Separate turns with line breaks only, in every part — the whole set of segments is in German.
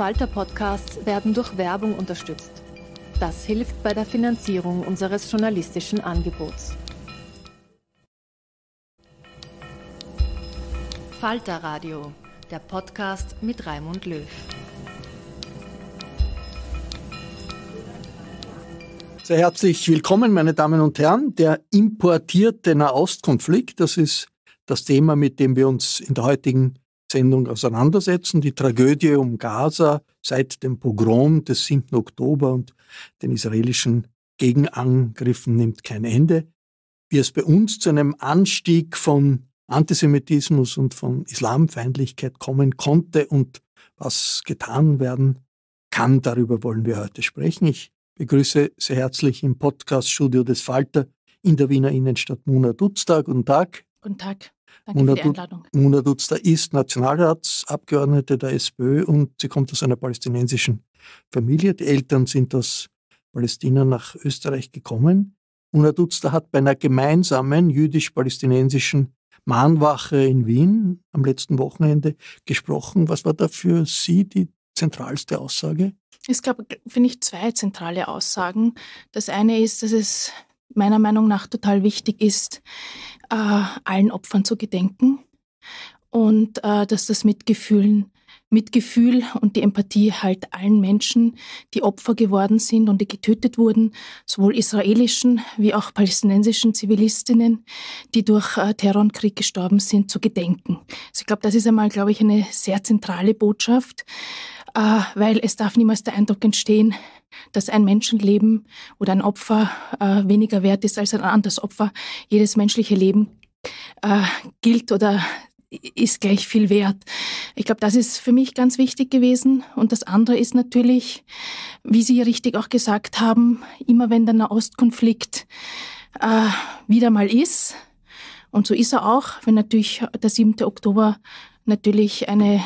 Falter Podcasts werden durch Werbung unterstützt. Das hilft bei der Finanzierung unseres journalistischen Angebots. Falter Radio, der Podcast mit Raimund Löw.
Sehr herzlich willkommen, meine Damen und Herren. Der importierte Nahostkonflikt, das ist das Thema, mit dem wir uns in der heutigen Sendung auseinandersetzen. Die Tragödie um Gaza seit dem Pogrom des 7. Oktober und den israelischen Gegenangriffen nimmt kein Ende. Wie es bei uns zu einem Anstieg von Antisemitismus und von Islamfeindlichkeit kommen konnte und was getan werden kann, darüber wollen wir heute sprechen. Ich begrüße sehr herzlich im Podcaststudio des Falter in der Wiener Innenstadt Mona Dutztag. Guten Tag.
Guten Tag. Danke
Muna Dutz, ist Nationalratsabgeordnete der SPÖ und sie kommt aus einer palästinensischen Familie. Die Eltern sind aus Palästina nach Österreich gekommen. Muna Dutz hat bei einer gemeinsamen jüdisch-palästinensischen Mahnwache in Wien am letzten Wochenende gesprochen. Was war da für Sie die zentralste Aussage?
Es gab, finde ich, zwei zentrale Aussagen. Das eine ist, dass es meiner Meinung nach total wichtig ist, äh, allen Opfern zu gedenken und äh, dass das Mitgefühl, Mitgefühl und die Empathie halt allen Menschen, die Opfer geworden sind und die getötet wurden, sowohl israelischen wie auch palästinensischen Zivilistinnen, die durch äh, Terror und Krieg gestorben sind, zu gedenken. Also ich glaube, das ist einmal, glaube ich, eine sehr zentrale Botschaft äh, weil es darf niemals der Eindruck entstehen, dass ein Menschenleben oder ein Opfer äh, weniger wert ist als ein anderes Opfer. Jedes menschliche Leben äh, gilt oder ist gleich viel wert. Ich glaube, das ist für mich ganz wichtig gewesen. Und das andere ist natürlich, wie Sie richtig auch gesagt haben, immer wenn der Nahostkonflikt äh, wieder mal ist, und so ist er auch, wenn natürlich der 7. Oktober natürlich eine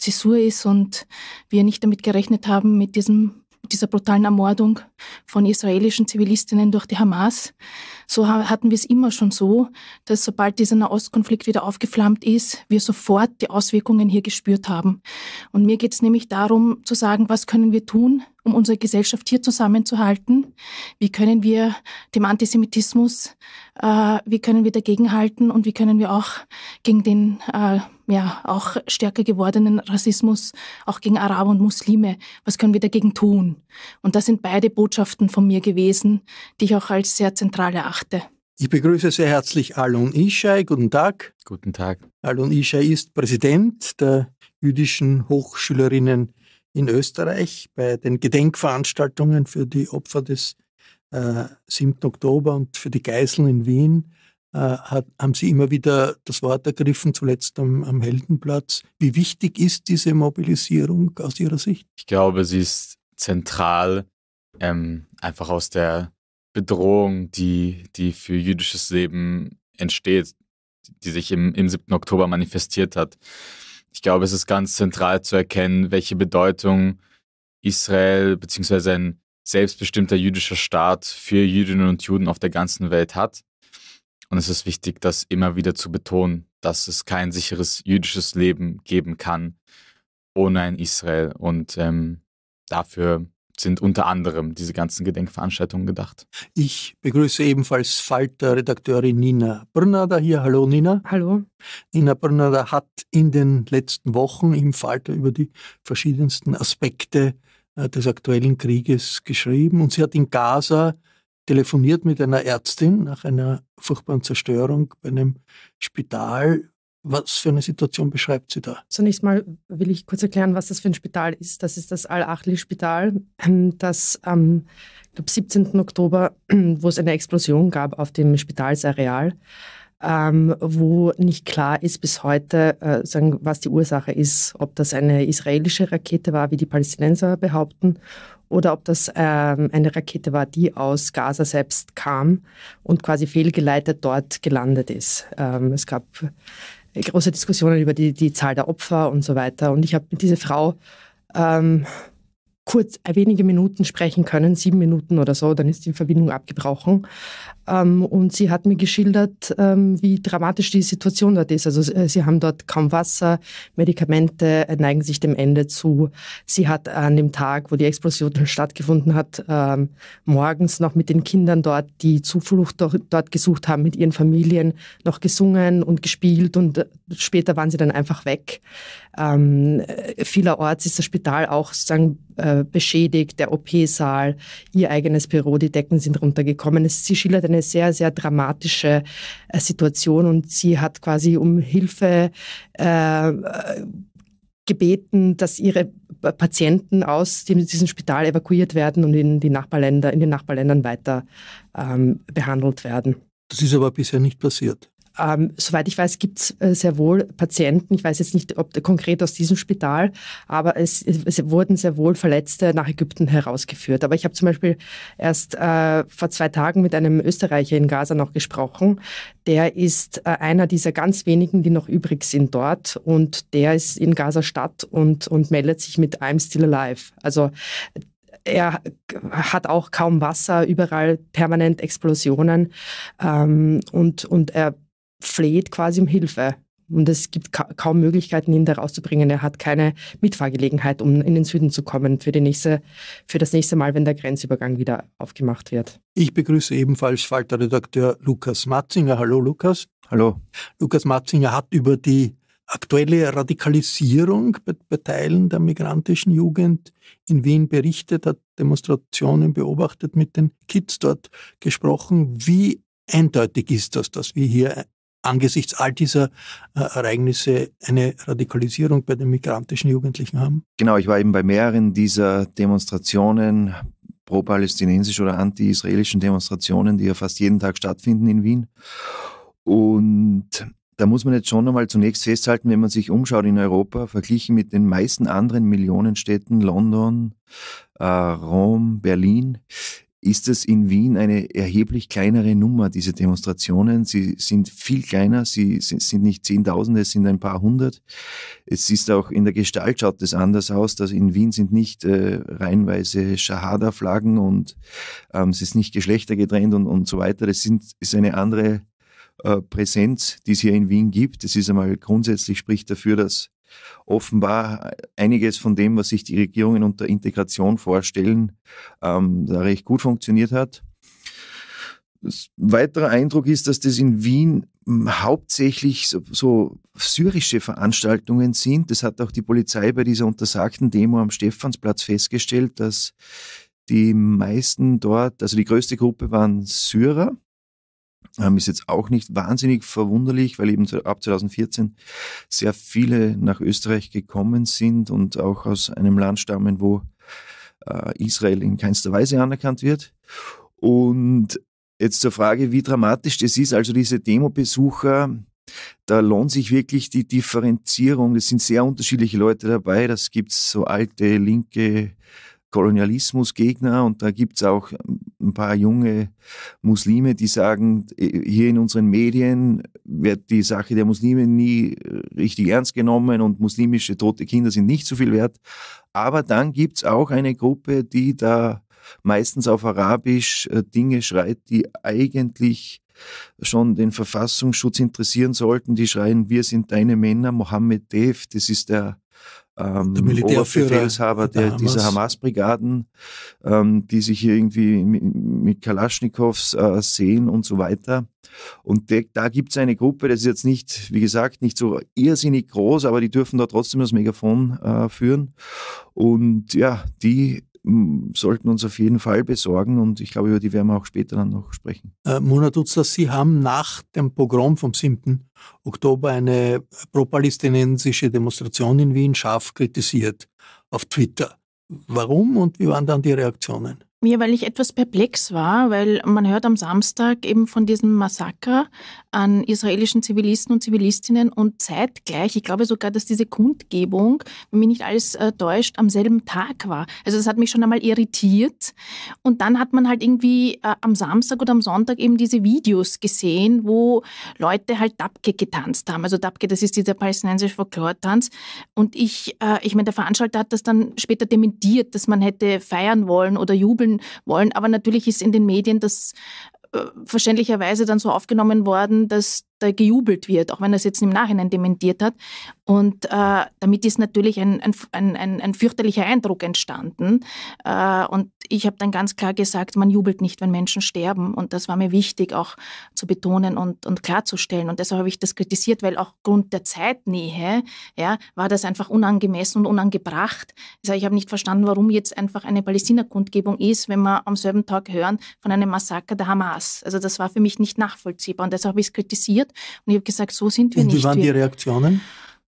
Zäsur ist und wir nicht damit gerechnet haben, mit diesem, dieser brutalen Ermordung von israelischen Zivilistinnen durch die Hamas, so hatten wir es immer schon so, dass sobald dieser Nahostkonflikt wieder aufgeflammt ist, wir sofort die Auswirkungen hier gespürt haben. Und mir geht es nämlich darum zu sagen, was können wir tun, um unsere Gesellschaft hier zusammenzuhalten? Wie können wir dem Antisemitismus, äh, wie können wir dagegenhalten und wie können wir auch gegen den äh, ja auch stärker gewordenen Rassismus, auch gegen Araber und Muslime, was können wir dagegen tun? Und das sind beide Botschaften von mir gewesen, die ich auch als sehr zentrale machte.
Ich begrüße sehr herzlich Alon Ishai. Guten Tag. Guten Tag. Alon Ishai ist Präsident der jüdischen Hochschülerinnen in Österreich bei den Gedenkveranstaltungen für die Opfer des äh, 7. Oktober und für die Geiseln in Wien. Äh, hat, haben Sie immer wieder das Wort ergriffen, zuletzt am, am Heldenplatz. Wie wichtig ist diese Mobilisierung aus Ihrer Sicht?
Ich glaube, sie ist zentral, ähm, einfach aus der Bedrohung, die, die für jüdisches Leben entsteht, die sich im, im 7. Oktober manifestiert hat. Ich glaube, es ist ganz zentral zu erkennen, welche Bedeutung Israel bzw. ein selbstbestimmter jüdischer Staat für Jüdinnen und Juden auf der ganzen Welt hat. Und es ist wichtig, das immer wieder zu betonen, dass es kein sicheres jüdisches Leben geben kann ohne ein Israel. Und ähm, dafür sind unter anderem diese ganzen Gedenkveranstaltungen gedacht.
Ich begrüße ebenfalls Falter-Redakteurin Nina Brnader hier. Hallo Nina. Hallo. Nina Brnader hat in den letzten Wochen im Falter über die verschiedensten Aspekte äh, des aktuellen Krieges geschrieben und sie hat in Gaza telefoniert mit einer Ärztin nach einer furchtbaren Zerstörung bei einem Spital, was für eine Situation beschreibt sie da?
Zunächst mal will ich kurz erklären, was das für ein Spital ist. Das ist das Al-Achli-Spital, das am glaub, 17. Oktober, wo es eine Explosion gab auf dem Spitalsareal, ähm, wo nicht klar ist bis heute, äh, sagen, was die Ursache ist, ob das eine israelische Rakete war, wie die Palästinenser behaupten, oder ob das ähm, eine Rakete war, die aus Gaza selbst kam und quasi fehlgeleitet dort gelandet ist. Ähm, es gab große Diskussionen über die, die Zahl der Opfer und so weiter. Und ich habe mit dieser Frau ähm, kurz äh, wenige Minuten sprechen können, sieben Minuten oder so, dann ist die Verbindung abgebrochen. Ähm, und sie hat mir geschildert, ähm, wie dramatisch die Situation dort ist. Also äh, sie haben dort kaum Wasser, Medikamente äh, neigen sich dem Ende zu. Sie hat an dem Tag, wo die Explosion stattgefunden hat, ähm, morgens noch mit den Kindern dort, die Zuflucht dort gesucht haben, mit ihren Familien noch gesungen und gespielt und äh, später waren sie dann einfach weg. Ähm, vielerorts ist das Spital auch sozusagen äh, beschädigt, der OP-Saal, ihr eigenes Büro, die Decken sind runtergekommen. Sie schildert eine sehr, sehr dramatische äh, Situation und sie hat quasi um Hilfe äh, gebeten, dass ihre Patienten aus diesem Spital evakuiert werden und in, die Nachbarländer, in den Nachbarländern weiter ähm, behandelt werden. Das ist aber bisher nicht passiert ähm, soweit ich weiß, gibt es äh, sehr wohl Patienten, ich weiß jetzt nicht ob konkret aus diesem Spital, aber es, es wurden sehr wohl Verletzte nach Ägypten herausgeführt. Aber ich habe zum Beispiel erst äh, vor zwei Tagen mit einem Österreicher in Gaza noch gesprochen. Der ist äh, einer dieser ganz wenigen, die noch übrig sind dort und der ist in Gaza Stadt und, und meldet sich mit I'm Still Alive. Also er hat auch kaum Wasser, überall permanent Explosionen ähm, und, und er fleht quasi um Hilfe. Und es gibt ka kaum Möglichkeiten, ihn da rauszubringen. Er hat keine Mitfahrgelegenheit, um in den Süden zu kommen für, die nächste, für das nächste Mal, wenn der Grenzübergang wieder aufgemacht wird.
Ich begrüße ebenfalls Falter-Redakteur Lukas Matzinger. Hallo Lukas. Hallo. Lukas Matzinger hat über die aktuelle Radikalisierung bei, bei Teilen der migrantischen Jugend in Wien berichtet, hat Demonstrationen beobachtet, mit den Kids dort gesprochen. Wie eindeutig ist das, dass wir hier angesichts all dieser äh, Ereignisse eine Radikalisierung bei den migrantischen Jugendlichen haben?
Genau, ich war eben bei mehreren dieser Demonstrationen, pro palästinensisch oder anti-israelischen Demonstrationen, die ja fast jeden Tag stattfinden in Wien. Und da muss man jetzt schon einmal zunächst festhalten, wenn man sich umschaut in Europa, verglichen mit den meisten anderen Millionenstädten, London, äh, Rom, Berlin, ist es in Wien eine erheblich kleinere Nummer, diese Demonstrationen. Sie sind viel kleiner, sie sind nicht Zehntausende, es sind ein paar hundert. Es ist auch in der Gestalt schaut es anders aus. Dass in Wien sind nicht äh, reihenweise Shahada-Flaggen und ähm, es ist nicht geschlechtergetrennt und, und so weiter. Es sind, ist eine andere äh, Präsenz, die es hier in Wien gibt. Es ist einmal grundsätzlich spricht dafür, dass offenbar einiges von dem, was sich die Regierungen unter Integration vorstellen, ähm, da recht gut funktioniert hat. Weiterer Eindruck ist, dass das in Wien hm, hauptsächlich so, so, syrische Veranstaltungen sind. Das hat auch die Polizei bei dieser untersagten Demo am Stephansplatz festgestellt, dass die meisten dort, also die größte Gruppe waren Syrer, ähm, ist jetzt auch nicht wahnsinnig verwunderlich, weil eben ab 2014 sehr viele nach Österreich gekommen sind und auch aus einem Land stammen, wo äh, Israel in keinster Weise anerkannt wird. Und jetzt zur Frage, wie dramatisch das ist, also diese Demobesucher, da lohnt sich wirklich die Differenzierung. Es sind sehr unterschiedliche Leute dabei. Das gibt so alte linke Kolonialismusgegner und da gibt es auch ein paar junge Muslime, die sagen, hier in unseren Medien wird die Sache der Muslime nie äh, richtig ernst genommen und muslimische tote Kinder sind nicht so viel wert. Aber dann gibt es auch eine Gruppe, die da meistens auf Arabisch äh, Dinge schreit, die eigentlich schon den Verfassungsschutz interessieren sollten. Die schreien, wir sind deine Männer, Mohammed Dev, das ist der ähm, Oberbefehlshaber der, der dieser Hamas-Brigaden, ähm, die sich hier irgendwie mit, mit Kalaschnikows äh, sehen und so weiter. Und de, da gibt es eine Gruppe, das ist jetzt nicht, wie gesagt, nicht so irrsinnig groß, aber die dürfen da trotzdem das Megafon äh, führen. Und ja, die sollten uns auf jeden Fall besorgen und ich glaube, über die werden wir auch später dann noch sprechen.
Äh, Mona Dutzler, Sie haben nach dem Pogrom vom 7. Oktober eine pro-palästinensische Demonstration in Wien scharf kritisiert auf Twitter. Warum und wie waren dann die Reaktionen?
Ja, weil ich etwas perplex war, weil man hört am Samstag eben von diesem Massaker an israelischen Zivilisten und Zivilistinnen und zeitgleich, ich glaube sogar, dass diese Kundgebung, wenn mich nicht alles äh, täuscht, am selben Tag war. Also das hat mich schon einmal irritiert. Und dann hat man halt irgendwie äh, am Samstag oder am Sonntag eben diese Videos gesehen, wo Leute halt Dabke getanzt haben. Also Dabke, das ist dieser palästinensische Folklore-Tanz. Und ich, äh, ich meine, der Veranstalter hat das dann später dementiert, dass man hätte feiern wollen oder jubeln wollen, wollen. Aber natürlich ist in den Medien das äh, verständlicherweise dann so aufgenommen worden, dass da gejubelt wird, auch wenn er es jetzt im Nachhinein dementiert hat. Und äh, damit ist natürlich ein, ein, ein, ein fürchterlicher Eindruck entstanden. Äh, und ich habe dann ganz klar gesagt, man jubelt nicht, wenn Menschen sterben. Und das war mir wichtig auch zu betonen und, und klarzustellen. Und deshalb habe ich das kritisiert, weil auch aufgrund der Zeitnähe ja, war das einfach unangemessen und unangebracht. Also ich habe nicht verstanden, warum jetzt einfach eine Palästina-Kundgebung ist, wenn wir am selben Tag hören von einem Massaker der Hamas. Also das war für mich nicht nachvollziehbar. Und deshalb habe ich es kritisiert geändert. Und ich habe gesagt, so sind wir Und nicht. Und wie waren die
Reaktionen?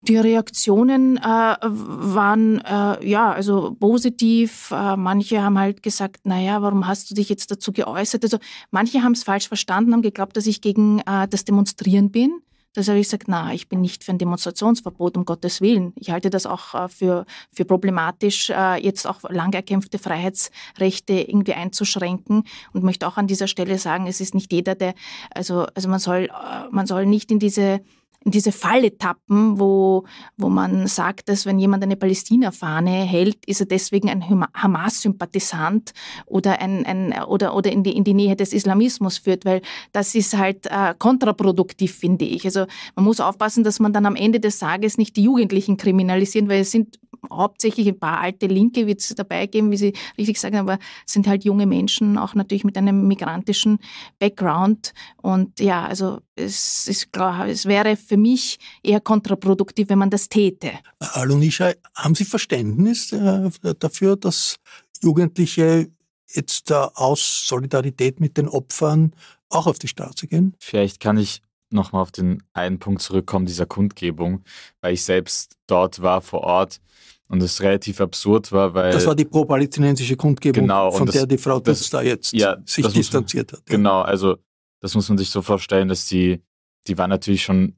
Die Reaktionen äh, waren äh, ja also positiv. Äh, manche haben halt gesagt, naja, warum hast du dich jetzt dazu geäußert? Also manche haben es falsch verstanden, haben geglaubt, dass ich gegen äh, das Demonstrieren bin. Das habe ich gesagt, na, ich bin nicht für ein Demonstrationsverbot, um Gottes Willen. Ich halte das auch äh, für, für problematisch, äh, jetzt auch lang erkämpfte Freiheitsrechte irgendwie einzuschränken und möchte auch an dieser Stelle sagen, es ist nicht jeder, der, also, also man soll, äh, man soll nicht in diese in diese Falle tappen, wo, wo man sagt, dass wenn jemand eine Palästina-Fahne hält, ist er deswegen ein Hamas-Sympathisant oder, ein, ein, oder, oder in, die, in die Nähe des Islamismus führt, weil das ist halt äh, kontraproduktiv, finde ich. Also man muss aufpassen, dass man dann am Ende des Tages nicht die Jugendlichen kriminalisiert, weil es sind hauptsächlich ein paar alte Linke wird es dabei geben, wie Sie richtig sagen, aber es sind halt junge Menschen, auch natürlich mit einem migrantischen Background. Und ja, also es ist klar, es wäre für mich eher kontraproduktiv, wenn man das täte.
Alunisha, haben Sie Verständnis äh, dafür, dass Jugendliche jetzt äh, aus Solidarität mit den Opfern auch auf die Straße gehen?
Vielleicht kann ich nochmal auf den einen Punkt zurückkommen, dieser Kundgebung, weil ich selbst dort war vor Ort und das relativ absurd war, weil. Das war
die pro-palästinensische Kundgebung, genau, von das, der die Frau das, da
jetzt ja, sich distanziert man, hat. Ja. Genau, also das muss man sich so vorstellen, dass die, die war natürlich schon,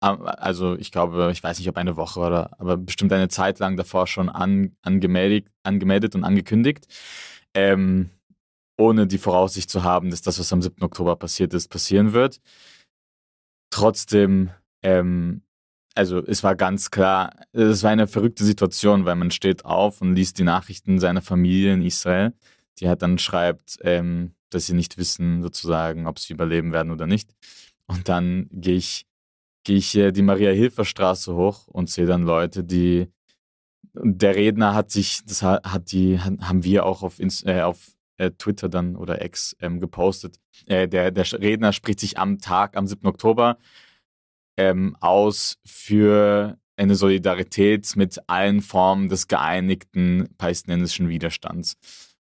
also ich glaube, ich weiß nicht, ob eine Woche oder, aber bestimmt eine Zeit lang davor schon an, angemeldet, angemeldet und angekündigt. Ähm, ohne die Voraussicht zu haben, dass das, was am 7. Oktober passiert ist, passieren wird. Trotzdem ähm, also es war ganz klar, es war eine verrückte Situation, weil man steht auf und liest die Nachrichten seiner Familie in Israel, die halt dann schreibt, ähm, dass sie nicht wissen sozusagen, ob sie überleben werden oder nicht. Und dann gehe ich, gehe ich äh, die Maria-Hilfer-Straße hoch und sehe dann Leute, die der Redner hat sich, das hat die, haben wir auch auf, äh, auf äh, Twitter dann oder Ex ähm, gepostet. Äh, der, der Redner spricht sich am Tag, am 7. Oktober ähm, aus für eine Solidarität mit allen Formen des geeinigten palästinensischen Widerstands.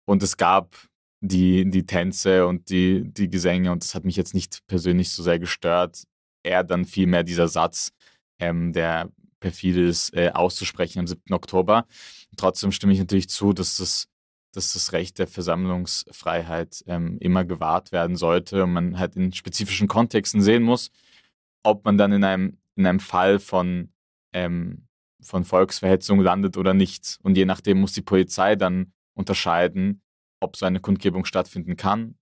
Und es gab die, die Tänze und die, die Gesänge und das hat mich jetzt nicht persönlich so sehr gestört. Eher dann vielmehr dieser Satz, ähm, der perfide ist, äh, auszusprechen am 7. Oktober. Trotzdem stimme ich natürlich zu, dass das, dass das Recht der Versammlungsfreiheit ähm, immer gewahrt werden sollte und man halt in spezifischen Kontexten sehen muss, ob man dann in einem, in einem Fall von, ähm, von Volksverhetzung landet oder nicht. Und je nachdem muss die Polizei dann unterscheiden, ob so eine Kundgebung stattfinden kann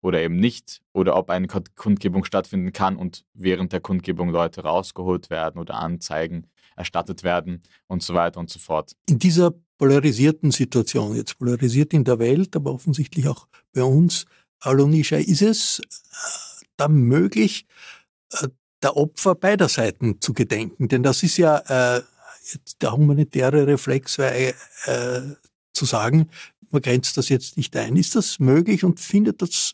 oder eben nicht, oder ob eine Kundgebung stattfinden kann und während der Kundgebung Leute rausgeholt werden oder Anzeigen erstattet werden und so weiter und so fort.
In dieser polarisierten Situation, jetzt polarisiert in der Welt, aber offensichtlich auch bei uns, Alonisha, ist es äh, dann möglich, äh, der Opfer beider Seiten zu gedenken. Denn das ist ja äh, der humanitäre Reflex, weil äh, zu sagen, man grenzt das jetzt nicht ein. Ist das möglich und findet das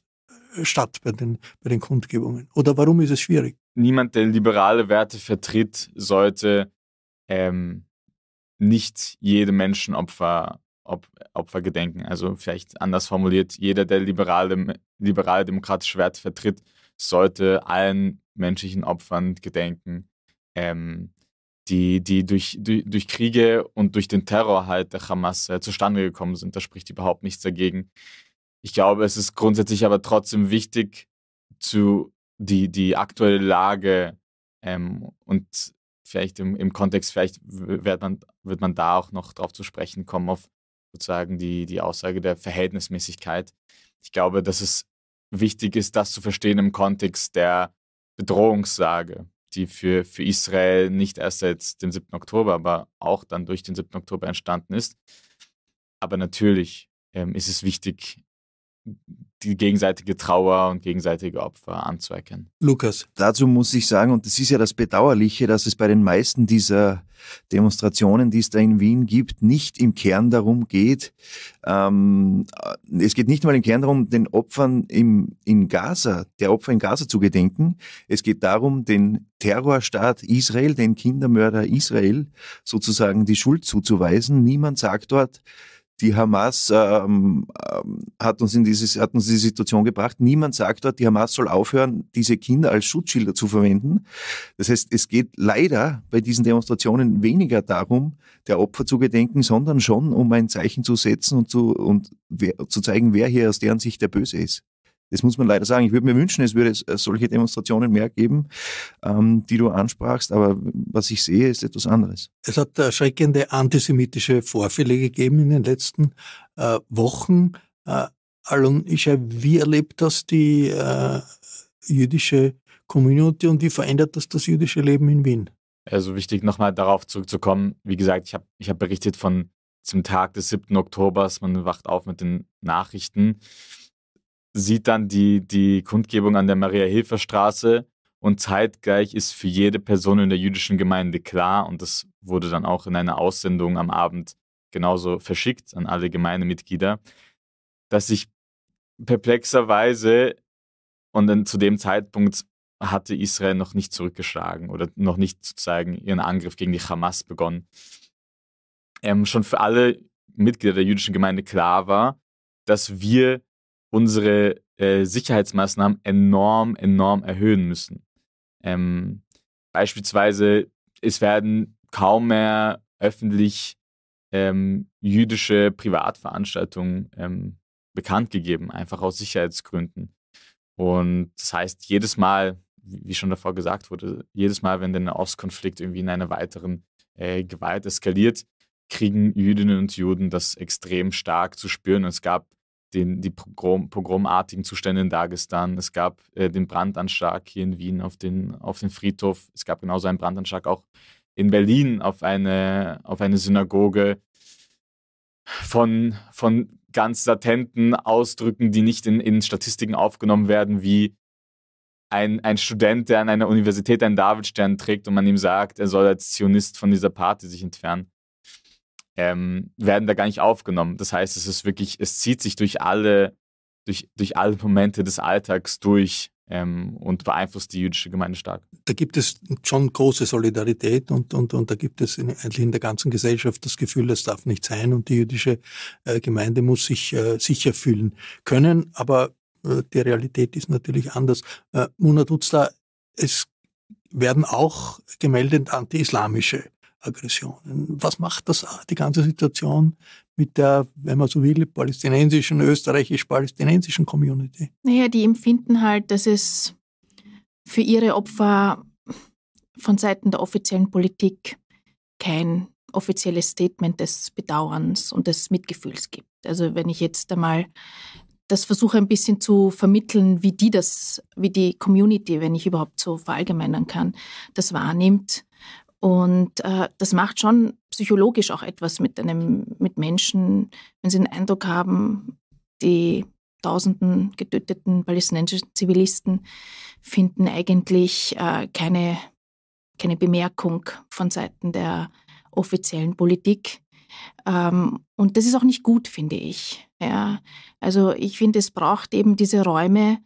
äh, statt bei den, bei den Kundgebungen? Oder warum ist es schwierig?
Niemand, der liberale Werte vertritt, sollte ähm, nicht jedem Menschen Opfer, Op Opfer gedenken. Also vielleicht anders formuliert, jeder, der liberale, liberale demokratische Werte vertritt, sollte allen menschlichen Opfern gedenken, ähm, die, die durch, durch, durch, Kriege und durch den Terror halt der Hamas äh, zustande gekommen sind. Da spricht überhaupt nichts dagegen. Ich glaube, es ist grundsätzlich aber trotzdem wichtig, zu die, die aktuelle Lage ähm, und vielleicht im, im Kontext, vielleicht wird man, wird man da auch noch drauf zu sprechen kommen, auf sozusagen die, die Aussage der Verhältnismäßigkeit. Ich glaube, dass es wichtig ist, das zu verstehen im Kontext der Bedrohungssage, die für, für Israel nicht erst seit dem 7. Oktober, aber auch dann durch den 7. Oktober entstanden ist. Aber natürlich ähm, ist es wichtig, die gegenseitige Trauer und gegenseitige Opfer anzuerkennen.
Lukas.
Dazu muss ich sagen, und das ist ja das Bedauerliche, dass es bei den meisten dieser Demonstrationen, die es da in Wien gibt, nicht im Kern darum geht, ähm, äh, es geht nicht mal im Kern darum, den Opfern im, in Gaza, der Opfer in Gaza zu gedenken. Es geht darum, den Terrorstaat Israel, den Kindermörder Israel sozusagen die Schuld zuzuweisen. Niemand sagt dort, die Hamas ähm, ähm, hat, uns in dieses, hat uns in diese Situation gebracht. Niemand sagt dort, die Hamas soll aufhören, diese Kinder als Schutzschilder zu verwenden. Das heißt, es geht leider bei diesen Demonstrationen weniger darum, der Opfer zu gedenken, sondern schon, um ein Zeichen zu setzen und zu, und wer, zu zeigen, wer hier aus deren Sicht der Böse ist. Das muss man leider sagen. Ich würde mir wünschen, es würde äh, solche Demonstrationen mehr geben, ähm, die du ansprachst, aber was ich sehe, ist etwas anderes.
Es hat erschreckende antisemitische Vorfälle gegeben in den letzten äh, Wochen. Äh, Alon Ischer, wie erlebt das die äh, jüdische Community und wie verändert das das jüdische Leben in Wien?
Also wichtig, nochmal darauf zurückzukommen. Wie gesagt, ich habe ich hab berichtet von zum Tag des 7. Oktobers. Man wacht auf mit den Nachrichten sieht dann die, die Kundgebung an der Maria-Hilfer-Straße und zeitgleich ist für jede Person in der jüdischen Gemeinde klar, und das wurde dann auch in einer Aussendung am Abend genauso verschickt an alle Gemeindemitglieder, dass ich perplexerweise und dann zu dem Zeitpunkt hatte Israel noch nicht zurückgeschlagen oder noch nicht sozusagen ihren Angriff gegen die Hamas begonnen. Ähm, schon für alle Mitglieder der jüdischen Gemeinde klar war, dass wir unsere äh, Sicherheitsmaßnahmen enorm, enorm erhöhen müssen. Ähm, beispielsweise, es werden kaum mehr öffentlich ähm, jüdische Privatveranstaltungen ähm, bekannt gegeben, einfach aus Sicherheitsgründen. Und das heißt, jedes Mal, wie schon davor gesagt wurde, jedes Mal, wenn der Nahostkonflikt irgendwie in einer weiteren äh, Gewalt eskaliert, kriegen Jüdinnen und Juden das extrem stark zu spüren. Und es gab den, die Pogrom, pogromartigen Zustände in Dagestan. Es gab äh, den Brandanschlag hier in Wien auf den, auf den Friedhof. Es gab genauso einen Brandanschlag auch in Berlin auf eine, auf eine Synagoge von, von ganz latenten Ausdrücken, die nicht in, in Statistiken aufgenommen werden, wie ein, ein Student, der an einer Universität einen Davidstern trägt und man ihm sagt, er soll als Zionist von dieser Party sich entfernen ähm, werden da gar nicht aufgenommen. Das heißt, es ist wirklich, es zieht sich durch alle, durch, durch alle Momente des Alltags durch ähm, und beeinflusst die jüdische Gemeinde stark. Da gibt es schon große Solidarität und,
und, und da gibt es in, eigentlich in der ganzen Gesellschaft das Gefühl, das darf nicht sein und die jüdische äh, Gemeinde muss sich äh, sicher fühlen können, aber äh, die Realität ist natürlich anders. Äh, Muna Dutzler, es werden auch gemeldet anti-islamische Aggressionen. Was macht das, äh, die ganze Situation mit der, wenn man so will, palästinensischen, österreichisch-palästinensischen Community?
Naja, die empfinden halt, dass es für ihre Opfer von Seiten der offiziellen Politik kein offizielles Statement des Bedauerns und des Mitgefühls gibt. Also wenn ich jetzt einmal das versuche ein bisschen zu vermitteln, wie die das, wie die Community, wenn ich überhaupt so verallgemeinern kann, das wahrnimmt und äh, das macht schon psychologisch auch etwas mit einem, mit Menschen, wenn sie den Eindruck haben, die tausenden getöteten palästinensischen Zivilisten finden eigentlich äh, keine, keine Bemerkung von Seiten der offiziellen Politik. Ähm, und das ist auch nicht gut, finde ich. Ja, also ich finde, es braucht eben diese Räume,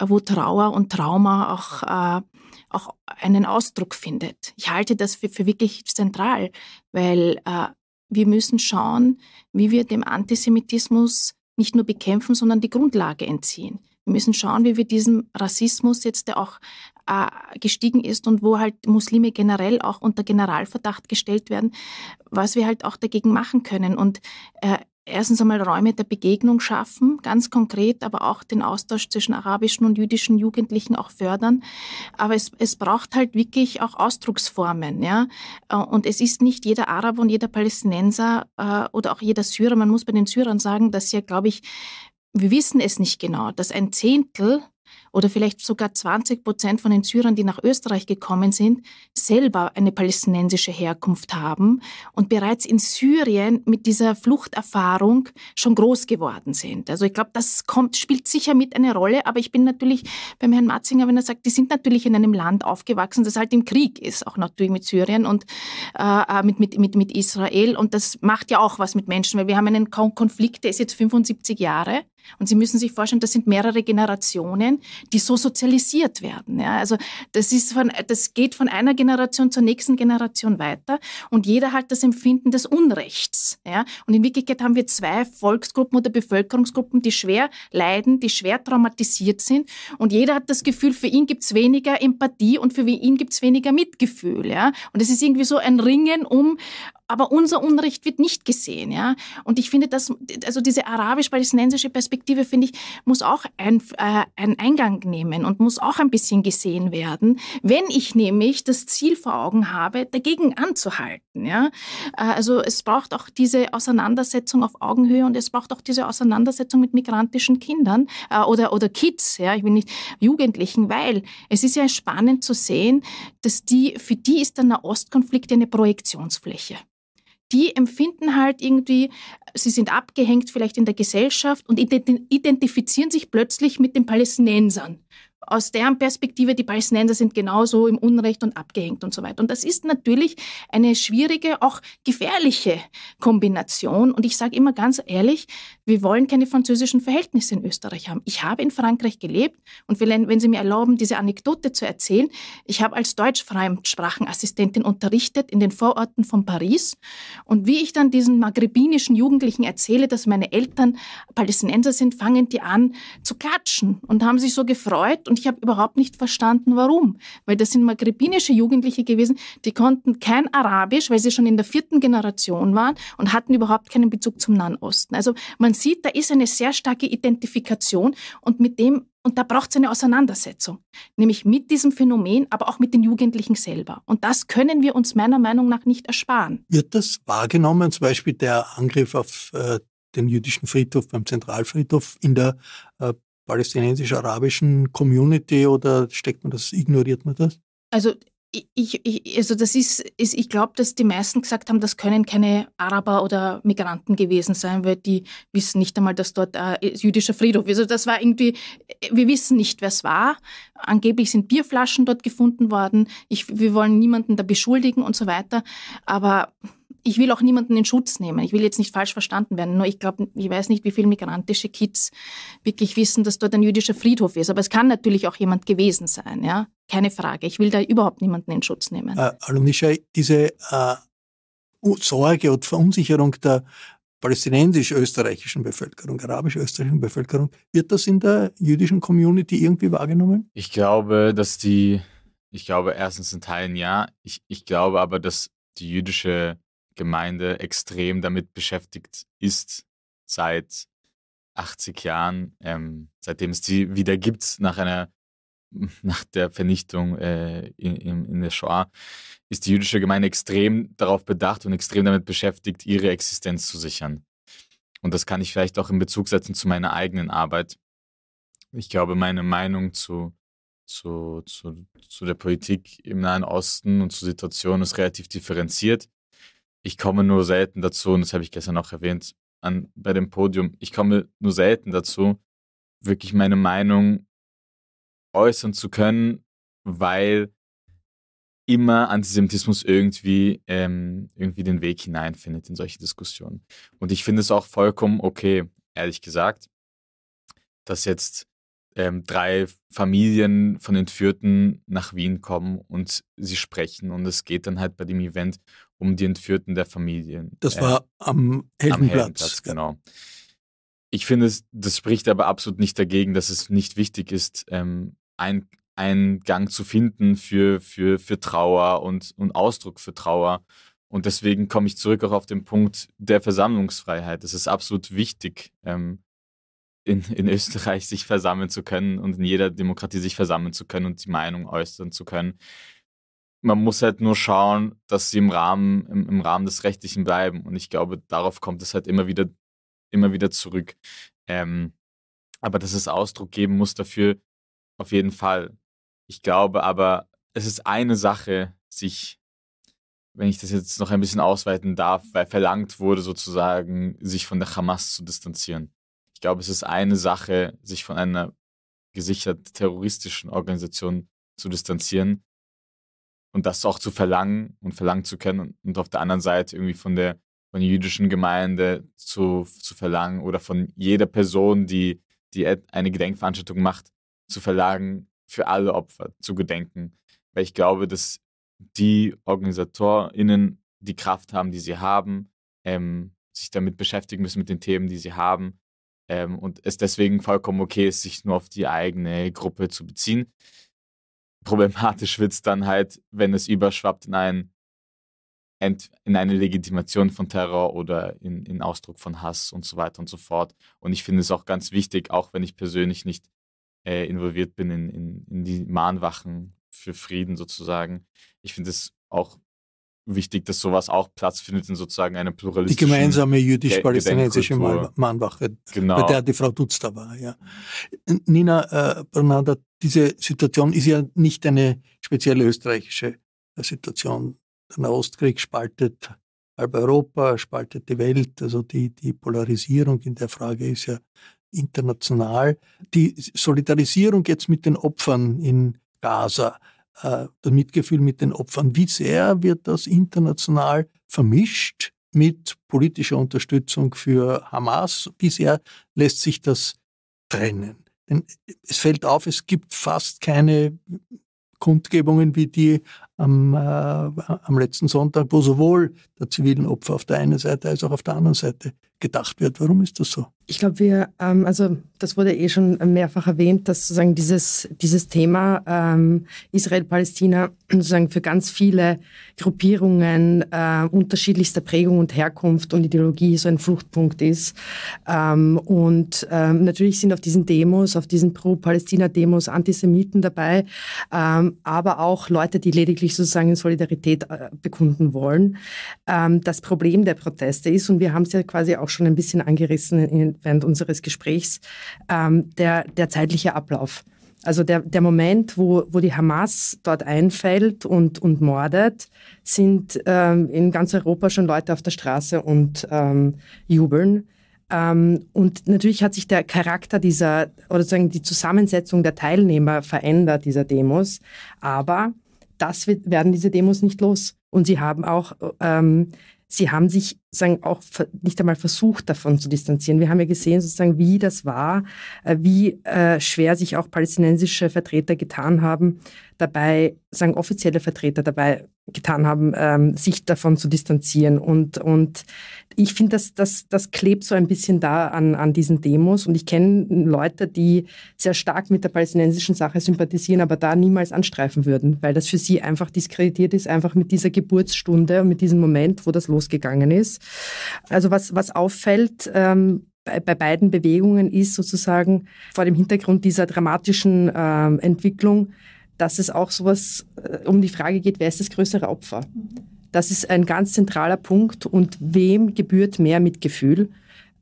wo Trauer und Trauma auch äh, auch einen Ausdruck findet. Ich halte das für, für wirklich zentral, weil äh, wir müssen schauen, wie wir dem Antisemitismus nicht nur bekämpfen, sondern die Grundlage entziehen. Wir müssen schauen, wie wir diesem Rassismus jetzt, der auch äh, gestiegen ist und wo halt Muslime generell auch unter Generalverdacht gestellt werden, was wir halt auch dagegen machen können. Und äh, erstens einmal Räume der Begegnung schaffen, ganz konkret, aber auch den Austausch zwischen arabischen und jüdischen Jugendlichen auch fördern. Aber es, es braucht halt wirklich auch Ausdrucksformen. Ja? Äh, und es ist nicht jeder Araber und jeder Palästinenser äh, oder auch jeder Syrer. Man muss bei den Syrern sagen, dass ja, glaube ich, wir wissen es nicht genau, dass ein Zehntel oder vielleicht sogar 20 Prozent von den Syrern, die nach Österreich gekommen sind, selber eine palästinensische Herkunft haben und bereits in Syrien mit dieser Fluchterfahrung schon groß geworden sind. Also ich glaube, das kommt, spielt sicher mit eine Rolle, aber ich bin natürlich beim Herrn Matzinger, wenn er sagt, die sind natürlich in einem Land aufgewachsen, das halt im Krieg ist, auch natürlich mit Syrien und äh, äh mit, mit, mit, mit Israel. Und das macht ja auch was mit Menschen, weil wir haben einen Konflikt, der ist jetzt 75 Jahre und Sie müssen sich vorstellen, das sind mehrere Generationen, die so sozialisiert werden. Ja? Also das, ist von, das geht von einer Generation zur nächsten Generation weiter und jeder hat das Empfinden des Unrechts. Ja? Und in Wirklichkeit haben wir zwei Volksgruppen oder Bevölkerungsgruppen, die schwer leiden, die schwer traumatisiert sind und jeder hat das Gefühl, für ihn gibt's weniger Empathie und für ihn gibt's weniger Mitgefühl. Ja? Und es ist irgendwie so ein Ringen um, aber unser Unrecht wird nicht gesehen, ja. Und ich finde, dass also diese arabisch-palästinensische Perspektive finde ich muss auch ein, äh, einen Eingang nehmen und muss auch ein bisschen gesehen werden, wenn ich nämlich das Ziel vor Augen habe, dagegen anzuhalten, ja. Äh, also es braucht auch diese Auseinandersetzung auf Augenhöhe und es braucht auch diese Auseinandersetzung mit migrantischen Kindern äh, oder oder Kids, ja. Ich will nicht Jugendlichen, weil es ist ja spannend zu sehen, dass die für die ist der Nahostkonflikt eine Projektionsfläche die empfinden halt irgendwie, sie sind abgehängt vielleicht in der Gesellschaft und identifizieren sich plötzlich mit den Palästinensern aus deren Perspektive die Palästinenser sind genauso im Unrecht und abgehängt und so weiter. Und das ist natürlich eine schwierige, auch gefährliche Kombination. Und ich sage immer ganz ehrlich, wir wollen keine französischen Verhältnisse in Österreich haben. Ich habe in Frankreich gelebt und wenn Sie mir erlauben, diese Anekdote zu erzählen, ich habe als Deutsch-Fremdsprachenassistentin unterrichtet in den Vororten von Paris. Und wie ich dann diesen maghrebinischen Jugendlichen erzähle, dass meine Eltern Palästinenser sind, fangen die an zu klatschen und haben sich so gefreut und ich habe überhaupt nicht verstanden, warum. Weil das sind maghrebinische Jugendliche gewesen, die konnten kein Arabisch, weil sie schon in der vierten Generation waren und hatten überhaupt keinen Bezug zum Nahen Osten. Also man sieht, da ist eine sehr starke Identifikation und mit dem und da braucht es eine Auseinandersetzung, nämlich mit diesem Phänomen, aber auch mit den Jugendlichen selber. Und das können wir uns meiner Meinung nach nicht ersparen.
Wird das wahrgenommen, zum Beispiel der Angriff auf äh, den jüdischen Friedhof beim Zentralfriedhof in der äh, palästinensisch-arabischen Community oder steckt man das, ignoriert man das?
Also ich, ich, also das ist, ist ich glaube, dass die meisten gesagt haben, das können keine Araber oder Migranten gewesen sein, weil die wissen nicht einmal, dass dort äh, ein jüdischer Friedhof ist. Also das war irgendwie, wir wissen nicht, wer es war. Angeblich sind Bierflaschen dort gefunden worden. Ich, wir wollen niemanden da beschuldigen und so weiter. Aber ich will auch niemanden in Schutz nehmen. Ich will jetzt nicht falsch verstanden werden. Nur ich glaube, ich weiß nicht, wie viele migrantische Kids wirklich wissen, dass dort ein jüdischer Friedhof ist. Aber es kann natürlich auch jemand gewesen sein, ja. Keine Frage. Ich will da überhaupt niemanden in Schutz nehmen.
Äh, also diese äh, Sorge und Verunsicherung der palästinensisch-österreichischen Bevölkerung, arabisch-österreichischen Bevölkerung, wird das in der jüdischen Community irgendwie wahrgenommen?
Ich glaube, dass die, ich glaube erstens in Teilen ja. Ich, ich glaube aber, dass die jüdische Gemeinde extrem damit beschäftigt ist seit 80 Jahren, ähm, seitdem es die wieder gibt nach einer nach der Vernichtung äh, in, in, in, der Shoah, ist die jüdische Gemeinde extrem darauf bedacht und extrem damit beschäftigt, ihre Existenz zu sichern. Und das kann ich vielleicht auch in Bezug setzen zu meiner eigenen Arbeit. Ich glaube, meine Meinung zu, zu, zu, zu der Politik im Nahen Osten und zur Situation ist relativ differenziert ich komme nur selten dazu, und das habe ich gestern auch erwähnt an, bei dem Podium, ich komme nur selten dazu, wirklich meine Meinung äußern zu können, weil immer Antisemitismus irgendwie, ähm, irgendwie den Weg hineinfindet in solche Diskussionen. Und ich finde es auch vollkommen okay, ehrlich gesagt, dass jetzt ähm, drei Familien von Entführten nach Wien kommen und sie sprechen. Und es geht dann halt bei dem Event um die Entführten der Familien. Das äh, war am Heldenplatz. Am genau. Ich finde, das spricht aber absolut nicht dagegen, dass es nicht wichtig ist, ähm, einen Gang zu finden für, für, für Trauer und, und Ausdruck für Trauer. Und deswegen komme ich zurück auch auf den Punkt der Versammlungsfreiheit. Es ist absolut wichtig, ähm, in, in Österreich sich versammeln zu können und in jeder Demokratie sich versammeln zu können und die Meinung äußern zu können. Man muss halt nur schauen, dass sie im Rahmen, im, im Rahmen des Rechtlichen bleiben. Und ich glaube, darauf kommt es halt immer wieder, immer wieder zurück. Ähm, aber dass es Ausdruck geben muss dafür, auf jeden Fall. Ich glaube aber, es ist eine Sache, sich, wenn ich das jetzt noch ein bisschen ausweiten darf, weil verlangt wurde, sozusagen, sich von der Hamas zu distanzieren. Ich glaube, es ist eine Sache, sich von einer gesichert terroristischen Organisation zu distanzieren und das auch zu verlangen und verlangen zu können und auf der anderen Seite irgendwie von der von der jüdischen Gemeinde zu, zu verlangen oder von jeder Person, die, die eine Gedenkveranstaltung macht, zu verlangen, für alle Opfer zu gedenken. Weil ich glaube, dass die OrganisatorInnen die Kraft haben, die sie haben, ähm, sich damit beschäftigen müssen mit den Themen, die sie haben ähm, und es deswegen vollkommen okay ist, sich nur auf die eigene Gruppe zu beziehen. Problematisch wird es dann halt, wenn es überschwappt in, ein, in eine Legitimation von Terror oder in, in Ausdruck von Hass und so weiter und so fort. Und ich finde es auch ganz wichtig, auch wenn ich persönlich nicht äh, involviert bin in, in, in die Mahnwachen für Frieden sozusagen. Ich finde es auch wichtig, dass sowas auch Platz findet in sozusagen einer pluralistischen. Die gemeinsame jüdisch-palästinensische Mahnwache, genau. bei der die Frau
Dutz da war. Ja. Nina äh, Bernada, diese Situation ist ja nicht eine spezielle österreichische äh, Situation. Der Nahostkrieg spaltet halb Europa, spaltet die Welt. Also die, die Polarisierung in der Frage ist ja international. Die Solidarisierung jetzt mit den Opfern in Gaza, äh, Mitgefühl mit den Opfern. Wie sehr wird das international vermischt mit politischer Unterstützung für Hamas? Wie sehr lässt sich das trennen? Denn es fällt auf, es gibt fast keine Kundgebungen wie die am, äh, am letzten Sonntag, wo sowohl der zivilen Opfer auf der einen Seite als auch auf der anderen Seite gedacht wird. Warum ist das so? Ich glaube, wir, ähm, also
das wurde eh schon mehrfach erwähnt, dass sozusagen dieses, dieses Thema ähm, Israel-Palästina sozusagen für ganz viele Gruppierungen äh, unterschiedlichster Prägung und Herkunft und Ideologie so ein Fluchtpunkt ist. Ähm, und ähm, natürlich sind auf diesen Demos, auf diesen Pro-Palästina-Demos Antisemiten dabei, ähm, aber auch Leute, die lediglich wirklich sozusagen in Solidarität äh, bekunden wollen, ähm, das Problem der Proteste ist, und wir haben es ja quasi auch schon ein bisschen angerissen während unseres Gesprächs, ähm, der, der zeitliche Ablauf. Also der, der Moment, wo, wo die Hamas dort einfällt und, und mordet, sind ähm, in ganz Europa schon Leute auf der Straße und jubeln. Ähm, und natürlich hat sich der Charakter dieser, oder sozusagen die Zusammensetzung der Teilnehmer verändert, dieser Demos. Aber das wird, werden diese Demos nicht los. Und sie haben auch, ähm, sie haben sich sozusagen auch nicht einmal versucht, davon zu distanzieren. Wir haben ja gesehen, sozusagen, wie das war, äh, wie äh, schwer sich auch palästinensische Vertreter getan haben, dabei, sagen offizielle Vertreter dabei getan haben, ähm, sich davon zu distanzieren. Und, und ich finde, das, das, das klebt so ein bisschen da an, an diesen Demos. Und ich kenne Leute, die sehr stark mit der palästinensischen Sache sympathisieren, aber da niemals anstreifen würden, weil das für sie einfach diskreditiert ist, einfach mit dieser Geburtsstunde und mit diesem Moment, wo das losgegangen ist. Also was, was auffällt, ähm, bei beiden Bewegungen ist sozusagen vor dem Hintergrund dieser dramatischen ähm, Entwicklung, dass es auch sowas äh, um die Frage geht, wer ist das größere Opfer? Mhm. Das ist ein ganz zentraler Punkt und wem gebührt mehr Mitgefühl?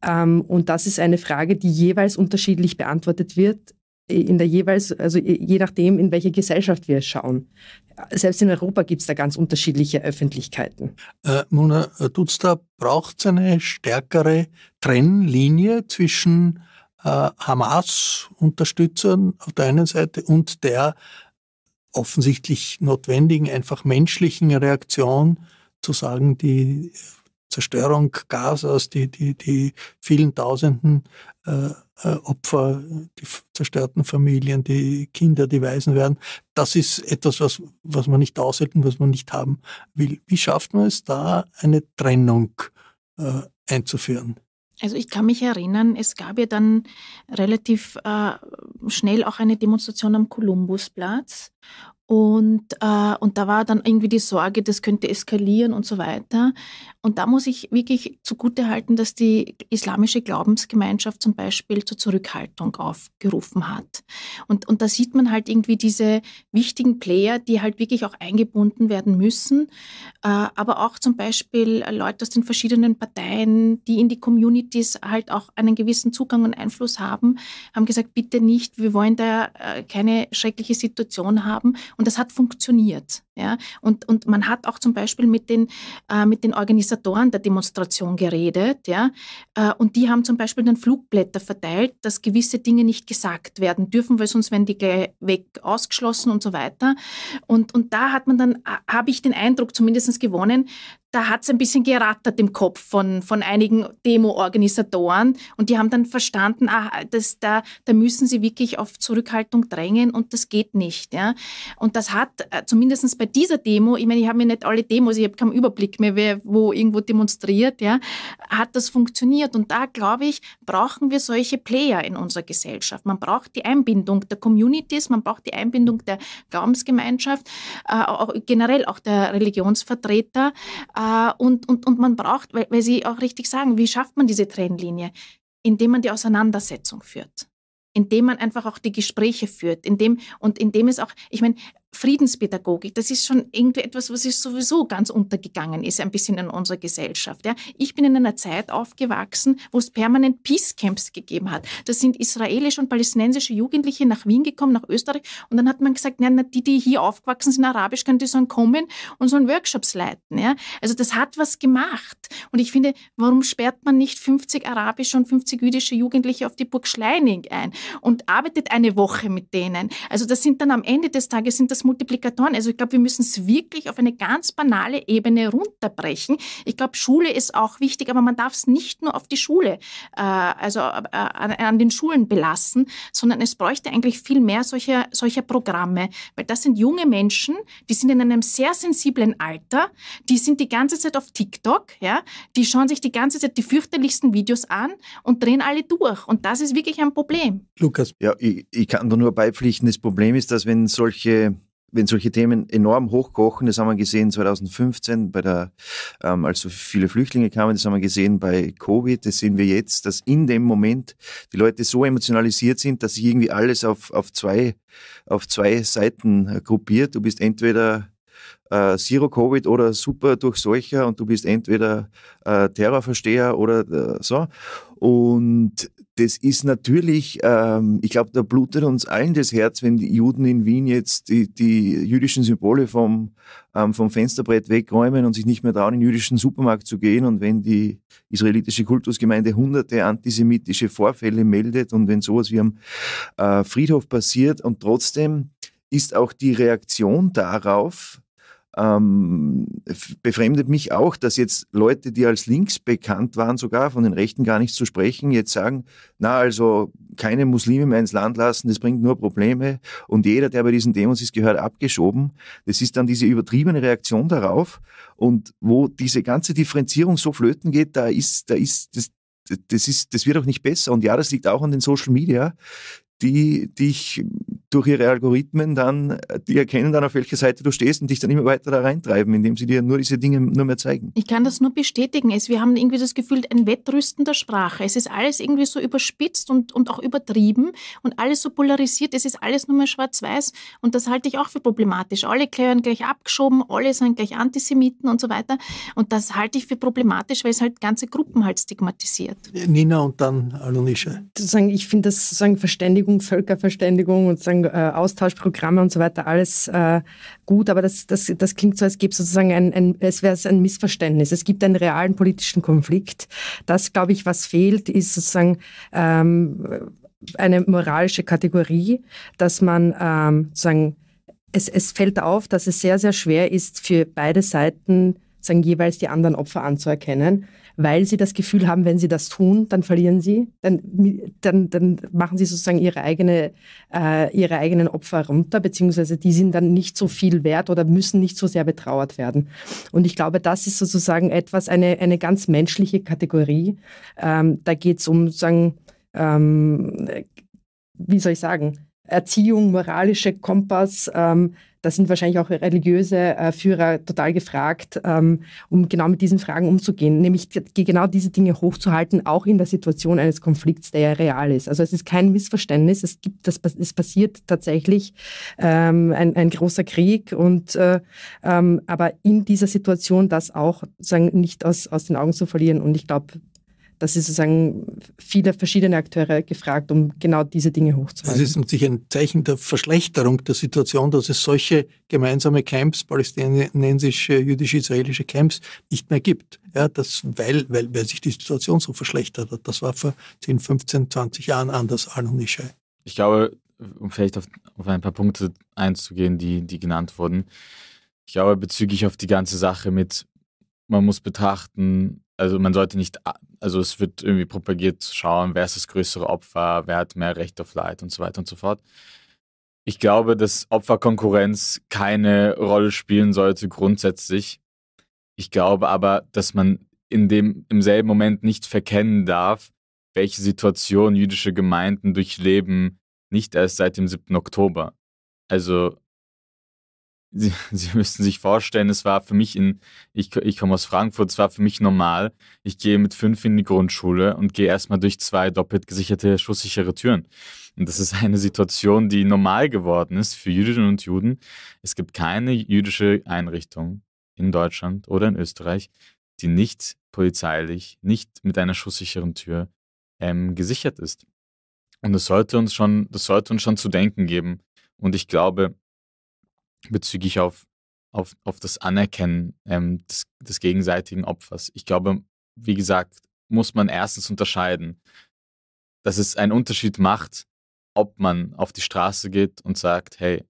Ähm, und das ist eine Frage, die jeweils unterschiedlich beantwortet wird in der jeweils, also je nachdem, in welche Gesellschaft wir schauen. Selbst in Europa gibt es da ganz unterschiedliche
Öffentlichkeiten. Äh, Mona Dutzda, äh, braucht es eine stärkere Trennlinie zwischen äh, Hamas-Unterstützern auf der einen Seite und der offensichtlich notwendigen, einfach menschlichen Reaktion zu sagen, die Zerstörung, Gazas, die, die, die vielen Tausenden äh, äh Opfer, die zerstörten Familien, die Kinder, die Waisen werden. Das ist etwas, was, was man nicht aushalten, was man nicht haben will. Wie schafft man es da, eine Trennung äh, einzuführen?
Also ich kann mich erinnern, es gab ja dann relativ äh, schnell auch eine Demonstration am Kolumbusplatz und, äh, und da war dann irgendwie die Sorge, das könnte eskalieren und so weiter. Und da muss ich wirklich zugutehalten, dass die islamische Glaubensgemeinschaft zum Beispiel zur Zurückhaltung aufgerufen hat. Und, und da sieht man halt irgendwie diese wichtigen Player, die halt wirklich auch eingebunden werden müssen. Äh, aber auch zum Beispiel Leute aus den verschiedenen Parteien, die in die Communities halt auch einen gewissen Zugang und Einfluss haben, haben gesagt, bitte nicht, wir wollen da äh, keine schreckliche Situation haben. Und das hat funktioniert. Ja? Und, und man hat auch zum Beispiel mit den, äh, mit den Organisatoren der Demonstration geredet. Ja? Äh, und die haben zum Beispiel dann Flugblätter verteilt, dass gewisse Dinge nicht gesagt werden dürfen, weil sonst werden die gleich weg ausgeschlossen und so weiter. Und, und da hat man dann, habe ich den Eindruck zumindest gewonnen, da hat es ein bisschen gerattert im Kopf von, von einigen Demo-Organisatoren und die haben dann verstanden, ah, das, da, da müssen sie wirklich auf Zurückhaltung drängen und das geht nicht. Ja? Und das hat äh, zumindest bei dieser Demo, ich meine, ich habe mir nicht alle Demos, ich habe keinen Überblick mehr, wer wo irgendwo demonstriert, ja, hat das funktioniert. Und da, glaube ich, brauchen wir solche Player in unserer Gesellschaft. Man braucht die Einbindung der Communities, man braucht die Einbindung der Glaubensgemeinschaft, äh, auch, generell auch der Religionsvertreter. Äh, äh, und, und, und man braucht, weil, weil Sie auch richtig sagen, wie schafft man diese Trennlinie? Indem man die Auseinandersetzung führt indem man einfach auch die Gespräche führt, indem und indem es auch, ich meine, Friedenspädagogik, das ist schon irgendwie etwas, was ist sowieso ganz untergegangen ist, ein bisschen in unserer Gesellschaft. Ja. Ich bin in einer Zeit aufgewachsen, wo es permanent Peace Camps gegeben hat. Da sind israelische und palästinensische Jugendliche nach Wien gekommen, nach Österreich, und dann hat man gesagt, na, na, die, die hier aufgewachsen sind, arabisch, können die sollen kommen und sollen Workshops leiten. Ja. Also das hat was gemacht. Und ich finde, warum sperrt man nicht 50 arabische und 50 jüdische Jugendliche auf die Burg Schleining ein und arbeitet eine Woche mit denen? Also das sind dann am Ende des Tages sind das Multiplikatoren. Also ich glaube, wir müssen es wirklich auf eine ganz banale Ebene runterbrechen. Ich glaube, Schule ist auch wichtig, aber man darf es nicht nur auf die Schule, äh, also äh, an, an, den Schulen belassen, sondern es bräuchte eigentlich viel mehr solcher, solcher Programme, weil das sind junge Menschen, die sind in einem sehr sensiblen Alter, die sind die ganze Zeit auf TikTok, ja, die schauen sich die ganze Zeit die fürchterlichsten Videos an und drehen alle durch. Und das ist wirklich ein Problem.
Lukas. Ja, ich, ich kann da nur beipflichten. Das Problem ist, dass wenn solche wenn solche Themen enorm hochkochen, das haben wir gesehen 2015, bei der, ähm, als so viele Flüchtlinge kamen, das haben wir gesehen bei Covid, das sehen wir jetzt, dass in dem Moment die Leute so emotionalisiert sind, dass sich irgendwie alles auf, auf, zwei, auf zwei Seiten gruppiert. Du bist entweder äh, Zero Covid oder super durch solcher und du bist entweder äh, Terrorversteher oder äh, so. Und das ist natürlich, ähm, ich glaube, da blutet uns allen das Herz, wenn die Juden in Wien jetzt die, die jüdischen Symbole vom, ähm, vom Fensterbrett wegräumen und sich nicht mehr trauen, in den jüdischen Supermarkt zu gehen und wenn die israelitische Kultusgemeinde hunderte antisemitische Vorfälle meldet und wenn sowas wie am äh, Friedhof passiert und trotzdem ist auch die Reaktion darauf, ähm, befremdet mich auch, dass jetzt Leute, die als links bekannt waren, sogar von den Rechten gar nicht zu sprechen, jetzt sagen, na also keine Muslime mehr ins Land lassen, das bringt nur Probleme und jeder, der bei diesen Demos ist, gehört abgeschoben. Das ist dann diese übertriebene Reaktion darauf und wo diese ganze Differenzierung so flöten geht, da ist, da ist, das, das, ist, das wird auch nicht besser. Und ja, das liegt auch an den Social Media die dich durch ihre Algorithmen dann, äh, die erkennen dann, auf welcher Seite du stehst und dich dann immer weiter da reintreiben, indem sie dir nur diese Dinge nur mehr zeigen.
Ich kann das nur bestätigen. Es, wir haben irgendwie das Gefühl, ein Wettrüsten der Sprache. Es ist alles irgendwie so überspitzt und, und auch übertrieben und alles so polarisiert. Es ist alles nur mehr schwarz-weiß und das halte ich auch für problematisch. Alle klären gleich abgeschoben, alle sind gleich Antisemiten und so weiter. Und das halte ich für problematisch, weil es
halt ganze Gruppen halt stigmatisiert.
Nina und dann Alonische. Ich finde das sozusagen
Verständigung Verständigung, Völkerverständigung und sagen, äh, Austauschprogramme und so weiter, alles äh, gut, aber das, das, das klingt so, als gäbe sozusagen ein, ein es wäre ein Missverständnis. Es gibt einen realen politischen Konflikt. Das, glaube ich, was fehlt, ist sozusagen ähm, eine moralische Kategorie, dass man ähm, sozusagen es, es fällt auf, dass es sehr, sehr schwer ist für beide Seiten sagen, jeweils die anderen Opfer anzuerkennen, weil sie das Gefühl haben, wenn sie das tun, dann verlieren sie, dann, dann, dann machen sie sozusagen ihre, eigene, äh, ihre eigenen Opfer runter, beziehungsweise die sind dann nicht so viel wert oder müssen nicht so sehr betrauert werden. Und ich glaube, das ist sozusagen etwas, eine, eine ganz menschliche Kategorie. Ähm, da geht es um sozusagen, ähm, wie soll ich sagen, Erziehung, moralische Kompass. Ähm, da sind wahrscheinlich auch religiöse äh, Führer total gefragt, ähm, um genau mit diesen Fragen umzugehen, nämlich die, genau diese Dinge hochzuhalten, auch in der Situation eines Konflikts, der ja real ist. Also es ist kein Missverständnis, es gibt, das, es passiert tatsächlich ähm, ein, ein, großer Krieg und äh, ähm, aber in dieser Situation das auch sagen, nicht aus, aus den Augen zu verlieren. Und ich glaube, da sind sozusagen viele verschiedene Akteure gefragt, um genau diese
Dinge hochzuhalten. Es ist natürlich ein Zeichen der Verschlechterung der Situation, dass es solche gemeinsame Camps, palästinensische, äh, jüdisch-israelische Camps, nicht mehr gibt. Ja, das, weil, weil, weil sich die Situation so verschlechtert hat. Das war vor 10, 15, 20 Jahren anders, Arno Nischei.
Ich glaube, um vielleicht auf, auf ein paar Punkte einzugehen, die, die genannt wurden. Ich glaube, bezüglich auf die ganze Sache mit, man muss betrachten, also man sollte nicht also es wird irgendwie propagiert, schauen, wer ist das größere Opfer, wer hat mehr Recht auf Leid und so weiter und so fort. Ich glaube, dass Opferkonkurrenz keine Rolle spielen sollte grundsätzlich. Ich glaube aber, dass man in dem, im selben Moment nicht verkennen darf, welche Situation jüdische Gemeinden durchleben, nicht erst seit dem 7. Oktober. Also Sie, Sie, müssen sich vorstellen, es war für mich in, ich, ich komme aus Frankfurt, es war für mich normal. Ich gehe mit fünf in die Grundschule und gehe erstmal durch zwei doppelt gesicherte, schusssichere Türen. Und das ist eine Situation, die normal geworden ist für Jüdinnen und Juden. Es gibt keine jüdische Einrichtung in Deutschland oder in Österreich, die nicht polizeilich, nicht mit einer schusssicheren Tür ähm, gesichert ist. Und das sollte uns schon, das sollte uns schon zu denken geben. Und ich glaube, bezüglich auf, auf, auf das Anerkennen ähm, des, des gegenseitigen Opfers. Ich glaube, wie gesagt, muss man erstens unterscheiden, dass es einen Unterschied macht, ob man auf die Straße geht und sagt, hey,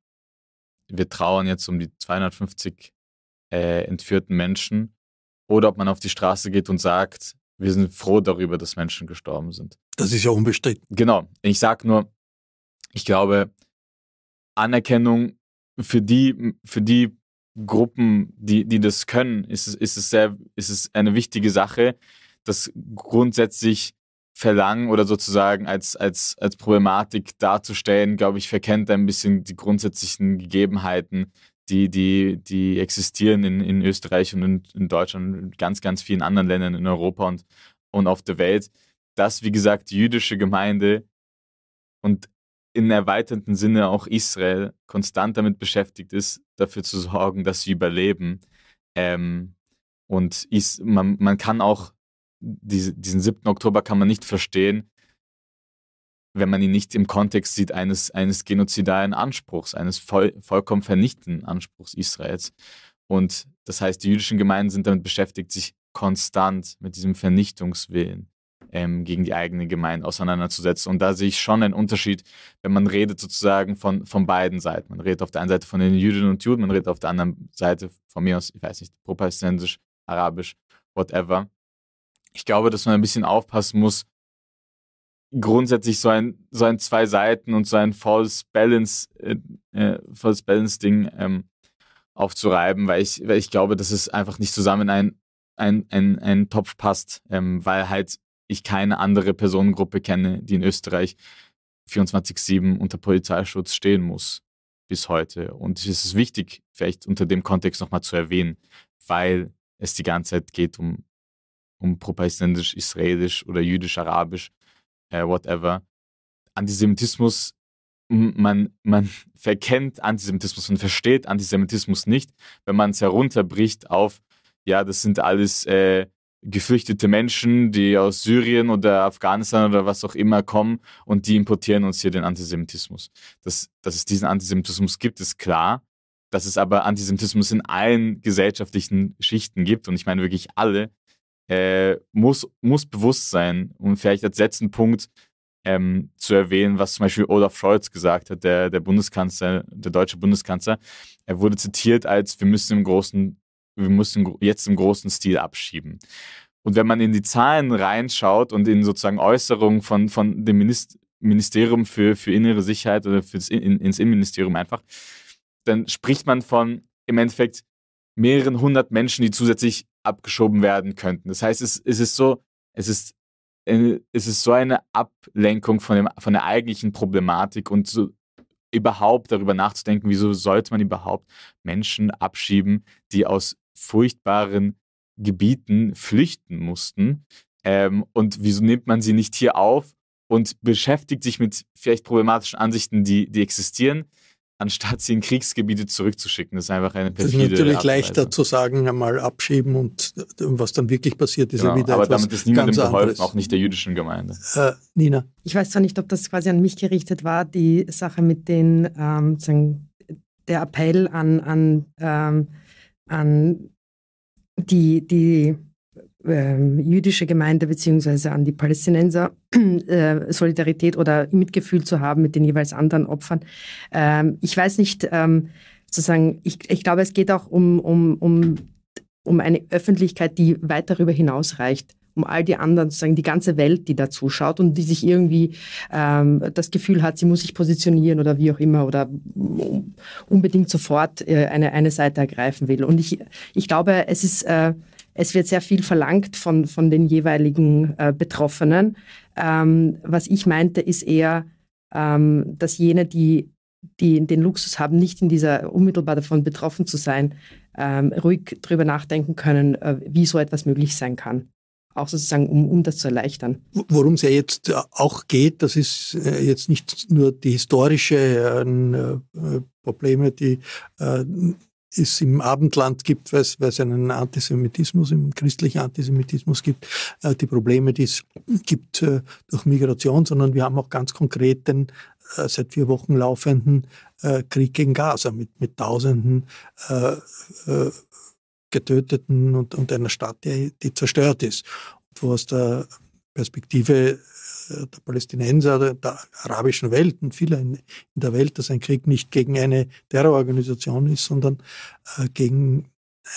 wir trauern jetzt um die 250 äh, entführten Menschen, oder ob man auf die Straße geht und sagt, wir sind froh darüber, dass Menschen gestorben sind. Das ist ja unbestritten. Genau. Ich sage nur, ich glaube, Anerkennung für die, für die Gruppen, die, die das können, ist es, ist, es sehr, ist es eine wichtige Sache, das grundsätzlich verlangen oder sozusagen als, als, als Problematik darzustellen, glaube ich, verkennt ein bisschen die grundsätzlichen Gegebenheiten, die, die, die existieren in, in Österreich und in, in Deutschland und ganz, ganz vielen anderen Ländern in Europa und, und auf der Welt, dass, wie gesagt, die jüdische Gemeinde und in erweiterten Sinne auch Israel konstant damit beschäftigt ist, dafür zu sorgen, dass sie überleben. Ähm, und is man, man kann auch diese, diesen 7. Oktober kann man nicht verstehen, wenn man ihn nicht im Kontext sieht eines, eines genozidalen Anspruchs, eines voll, vollkommen vernichtenden Anspruchs Israels. Und das heißt, die jüdischen Gemeinden sind damit beschäftigt, sich konstant mit diesem Vernichtungswillen ähm, gegen die eigene Gemeinde auseinanderzusetzen. Und da sehe ich schon einen Unterschied, wenn man redet sozusagen von, von beiden Seiten. Man redet auf der einen Seite von den Jüdinnen und Juden, man redet auf der anderen Seite von mir aus, ich weiß nicht, pro-palästinensisch, arabisch, whatever. Ich glaube, dass man ein bisschen aufpassen muss, grundsätzlich so ein, so ein zwei Seiten und so ein False Balance, äh, äh False Balance Ding ähm, aufzureiben, weil ich, weil ich glaube, dass es einfach nicht zusammen ein, einen, ein, ein Topf passt, ähm, weil halt ich keine andere Personengruppe kenne, die in Österreich 24-7 unter Polizeischutz stehen muss bis heute. Und es ist wichtig, vielleicht unter dem Kontext nochmal zu erwähnen, weil es die ganze Zeit geht um, um pro israelisch oder jüdisch, arabisch, äh, whatever. Antisemitismus, man, man verkennt Antisemitismus und versteht Antisemitismus nicht, wenn man es herunterbricht auf, ja, das sind alles äh, geflüchtete Menschen, die aus Syrien oder Afghanistan oder was auch immer kommen und die importieren uns hier den Antisemitismus. Dass, dass es diesen Antisemitismus gibt, ist klar. Dass es aber Antisemitismus in allen gesellschaftlichen Schichten gibt und ich meine wirklich alle, äh, muss, muss bewusst sein. Und vielleicht als letzten Punkt ähm, zu erwähnen, was zum Beispiel Olaf Scholz gesagt hat, der, der Bundeskanzler, der deutsche Bundeskanzler. Er wurde zitiert als, wir müssen im Großen wir müssen jetzt im großen Stil abschieben. Und wenn man in die Zahlen reinschaut und in sozusagen Äußerungen von, von dem Ministerium für, für innere Sicherheit oder fürs, in, ins Innenministerium einfach, dann spricht man von im Endeffekt mehreren hundert Menschen, die zusätzlich abgeschoben werden könnten. Das heißt, es, es ist so, es ist, es ist so eine Ablenkung von, dem, von der eigentlichen Problematik und so überhaupt darüber nachzudenken, wieso sollte man überhaupt Menschen abschieben, die aus furchtbaren Gebieten flüchten mussten. Ähm, und wieso nimmt man sie nicht hier auf und beschäftigt sich mit vielleicht problematischen Ansichten, die, die existieren, anstatt sie in Kriegsgebiete zurückzuschicken? Das ist einfach eine perfide Das ist natürlich Abweise. leichter
zu sagen, einmal abschieben und äh, was dann wirklich passiert, ist genau, ja wieder Aber etwas damit ist niemandem geholfen, anderes. auch
nicht der jüdischen Gemeinde. Äh,
Nina? Ich weiß zwar nicht, ob das quasi an mich gerichtet
war, die Sache mit den, ähm, der Appell an, an ähm, an die, die ähm, jüdische Gemeinde beziehungsweise an die Palästinenser äh, Solidarität oder Mitgefühl zu haben mit den jeweils anderen Opfern. Ähm, ich weiß nicht, ähm, sozusagen, ich, ich glaube, es geht auch um, um, um, um eine Öffentlichkeit, die weit darüber hinausreicht um all die anderen, sozusagen die ganze Welt, die da zuschaut und die sich irgendwie ähm, das Gefühl hat, sie muss sich positionieren oder wie auch immer oder unbedingt sofort äh, eine, eine Seite ergreifen will. Und ich, ich glaube, es ist... Äh, es wird sehr viel verlangt von, von den jeweiligen äh, Betroffenen. Ähm, was ich meinte, ist eher, ähm, dass jene, die, die den Luxus haben, nicht in dieser unmittelbar davon betroffen zu sein, ähm, ruhig darüber nachdenken können, äh, wie so etwas möglich sein kann auch
sozusagen, um, um das zu erleichtern. Worum es ja jetzt äh, auch geht, das ist äh, jetzt nicht nur die historische äh, Probleme, die es im Abendland gibt, weil es einen Antisemitismus, einen christlichen Antisemitismus gibt, die Probleme, die es gibt durch Migration, sondern wir haben auch ganz konkret den seit vier Wochen laufenden Krieg gegen Gaza mit, mit Tausenden Getöteten und, und einer Stadt, die, die zerstört ist. Wo aus der Perspektive äh, der Palästinenser oder der arabischen Welt und vieler in, der Welt, dass ein Krieg nicht gegen eine Terrororganisation ist, sondern äh, gegen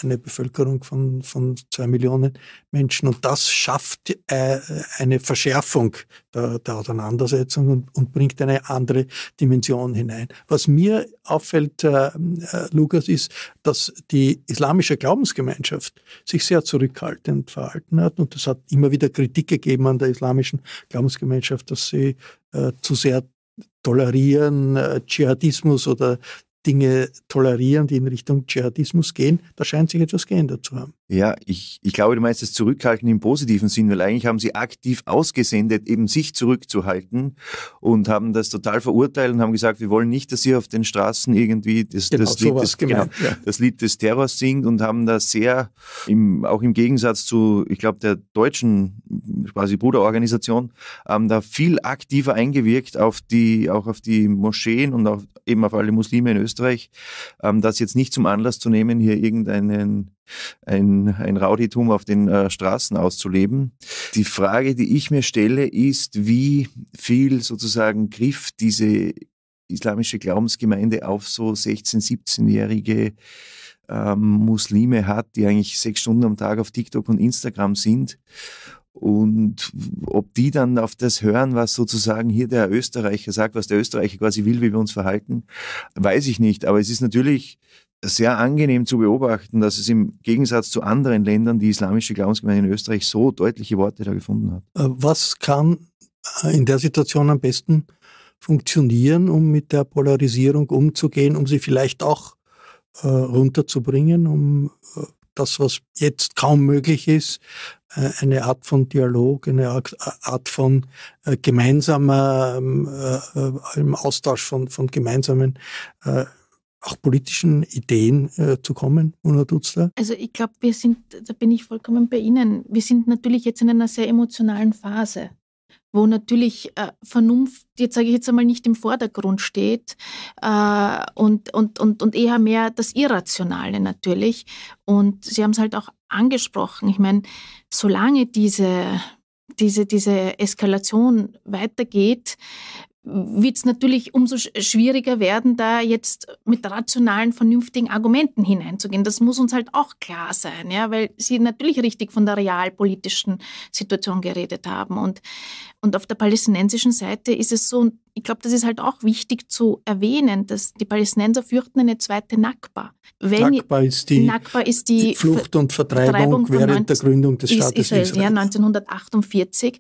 eine Bevölkerung von, von zwei Millionen Menschen. Und das schafft äh, eine Verschärfung der, der Auseinandersetzung und, und, bringt eine andere Dimension hinein. Was mir auffällt, äh, äh, Lukas, ist, dass die islamische Glaubensgemeinschaft sich sehr zurückhaltend verhalten hat. Und es hat immer wieder Kritik gegeben an der islamischen Glaubensgemeinschaft, dass sie äh, zu sehr tolerieren, äh, Dschihadismus oder Dinge tolerieren, die in Richtung Dschihadismus gehen. Da scheint sich etwas geändert zu haben.
Ja, ich, ich glaube, du meinst das Zurückhalten im positiven Sinn, weil eigentlich haben sie aktiv ausgesendet, eben sich zurückzuhalten und haben das total verurteilt und haben gesagt, wir wollen nicht, dass ihr auf den Straßen irgendwie das, genau, das, Lied, des, genau, ja. das Lied des Terrors singt und haben da sehr, im, auch im Gegensatz zu, ich glaube, der deutschen quasi Bruderorganisation, haben da viel aktiver eingewirkt auf die, auch auf die Moscheen und auf, eben auf alle Muslime in Österreich Österreich, ähm, das jetzt nicht zum Anlass zu nehmen, hier irgendeinen ein, ein Rauditum auf den äh, Straßen auszuleben. Die Frage, die ich mir stelle, ist, wie viel sozusagen Griff diese islamische Glaubensgemeinde auf so 16-, 17-jährige ähm, Muslime hat, die eigentlich sechs Stunden am Tag auf TikTok und Instagram sind und ob die dann auf das hören, was sozusagen hier der Österreicher sagt, was der Österreicher quasi will, wie wir uns verhalten, weiß ich nicht. Aber es ist natürlich sehr angenehm zu beobachten, dass es im Gegensatz zu anderen Ländern die islamische Glaubensgemeinde in Österreich so deutliche Worte da gefunden hat.
Äh, was kann äh, in der Situation am besten funktionieren, um mit der Polarisierung umzugehen, um sie vielleicht auch äh, runterzubringen, um äh, das, was jetzt kaum möglich ist, äh, eine Art von Dialog, eine äh, Art von äh, gemeinsamer, ähm, im Austausch von, von gemeinsamen, auch politischen Ideen zu kommen, Una Dutzler?
Also ich glaube, wir sind, da bin ich vollkommen bei Ihnen, wir sind natürlich jetzt in einer sehr emotionalen Phase wo natürlich äh, Vernunft, jetzt sage ich jetzt einmal, nicht im Vordergrund steht äh, und, und, und, und eher mehr das Irrationale natürlich. Und Sie haben es halt auch angesprochen. Ich meine, solange diese, diese, diese Eskalation weitergeht, wird es natürlich umso schwieriger werden, da jetzt mit rationalen, vernünftigen Argumenten hineinzugehen. Das muss uns halt auch klar sein, ja, weil Sie natürlich richtig von der realpolitischen Situation geredet haben. Und, und auf der palästinensischen Seite ist es so, ich glaube, das ist halt auch wichtig zu erwähnen, dass die Palästinenser fürchten eine zweite Nakba. Wenn Nakba
ist die, Nakba
ist die, Flucht
und Vertreibung, Vertreibung während 19, der Gründung des Staates Israel. Israel. Ja,
1948.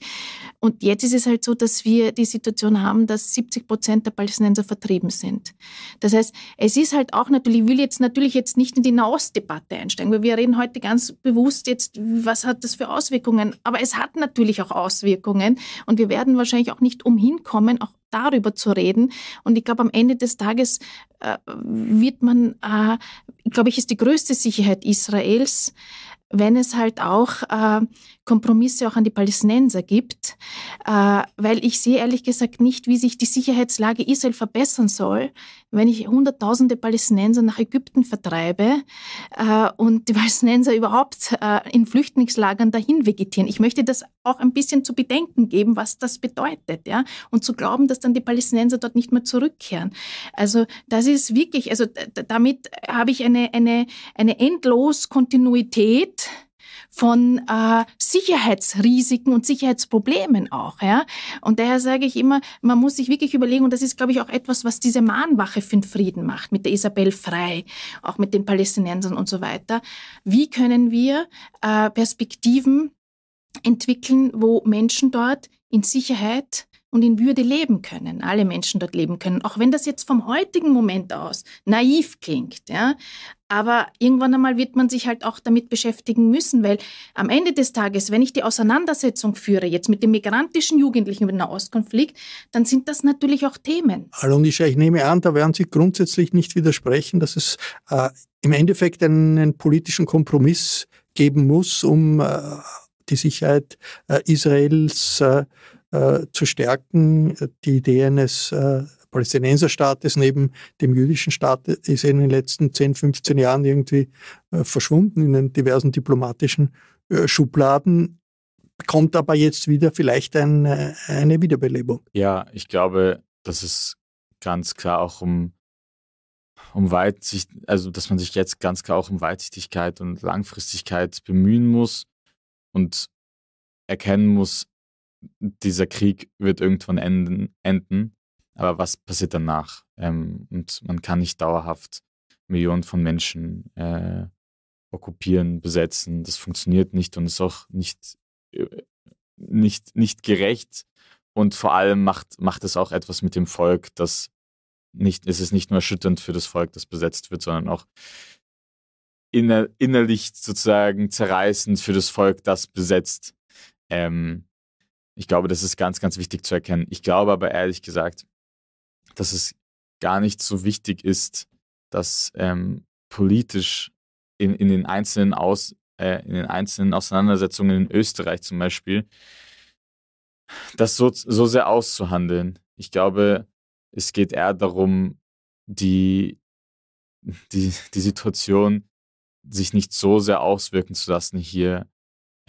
Und jetzt ist es halt so, dass wir die Situation haben, dass 70 Prozent der Palästinenser vertrieben sind. Das heißt, es ist halt auch natürlich, ich will jetzt natürlich jetzt nicht in die Nahostdebatte einsteigen, weil wir reden heute ganz bewusst jetzt, was hat das für Auswirkungen. Aber es hat natürlich auch Auswirkungen und wir werden wahrscheinlich auch nicht umhin kommen, auch darüber zu reden. Und ich glaube, am Ende des Tages äh, wird man, äh, glaube ich, ist die größte Sicherheit Israels, wenn es halt auch äh, Kompromisse auch an die Palästinenser gibt, äh, weil ich sehe ehrlich gesagt nicht, wie sich die Sicherheitslage Israel verbessern soll, wenn ich Hunderttausende Palästinenser nach Ägypten vertreibe äh, und die Palästinenser überhaupt äh, in Flüchtlingslagern dahin vegetieren. Ich möchte das auch ein bisschen zu bedenken geben, was das bedeutet, ja, und zu glauben, dass dann die Palästinenser dort nicht mehr zurückkehren. Also das ist wirklich, also damit habe ich eine, eine, eine endlos Kontinuität von äh, Sicherheitsrisiken und Sicherheitsproblemen auch. Ja? Und daher sage ich immer, man muss sich wirklich überlegen, und das ist, glaube ich, auch etwas, was diese Mahnwache für den Frieden macht, mit der Isabel Frei, auch mit den Palästinensern und so weiter. Wie können wir äh, Perspektiven entwickeln, wo Menschen dort in Sicherheit und in Würde leben können, alle Menschen dort leben können, auch wenn das jetzt vom heutigen Moment aus naiv klingt, ja. Aber irgendwann einmal wird man sich halt auch damit beschäftigen müssen, weil am Ende des Tages, wenn ich die Auseinandersetzung führe, jetzt mit den migrantischen Jugendlichen über den Nahostkonflikt, dann sind das natürlich auch Themen.
Alonisha, ich nehme an, da werden Sie grundsätzlich nicht widersprechen, dass es äh, im Endeffekt einen politischen Kompromiss geben muss, um äh, die Sicherheit äh, Israels äh, äh, zu stärken. Die Idee eines äh, Palästinenserstaates neben dem jüdischen Staat ist in den letzten 10, 15 Jahren irgendwie äh, verschwunden in den diversen diplomatischen äh, Schubladen, kommt aber jetzt wieder vielleicht ein, äh, eine Wiederbelebung.
Ja, ich glaube, dass es ganz klar auch um, um Weitsicht, also dass man sich jetzt ganz klar auch um Weitsichtigkeit und Langfristigkeit bemühen muss und erkennen muss, dieser Krieg wird irgendwann enden, enden aber was passiert danach? Ähm, und man kann nicht dauerhaft Millionen von Menschen äh, okkupieren, besetzen. Das funktioniert nicht und ist auch nicht, äh, nicht, nicht gerecht. Und vor allem macht, macht es auch etwas mit dem Volk, das nicht, es ist nicht nur erschütternd für das Volk, das besetzt wird, sondern auch inner, innerlich sozusagen zerreißend für das Volk, das besetzt. Ähm, ich glaube, das ist ganz, ganz wichtig zu erkennen. Ich glaube aber ehrlich gesagt, dass es gar nicht so wichtig ist, dass ähm, politisch in, in, den einzelnen Aus, äh, in den einzelnen Auseinandersetzungen in Österreich zum Beispiel, das so, so sehr auszuhandeln. Ich glaube, es geht eher darum, die, die, die Situation sich nicht so sehr auswirken zu lassen hier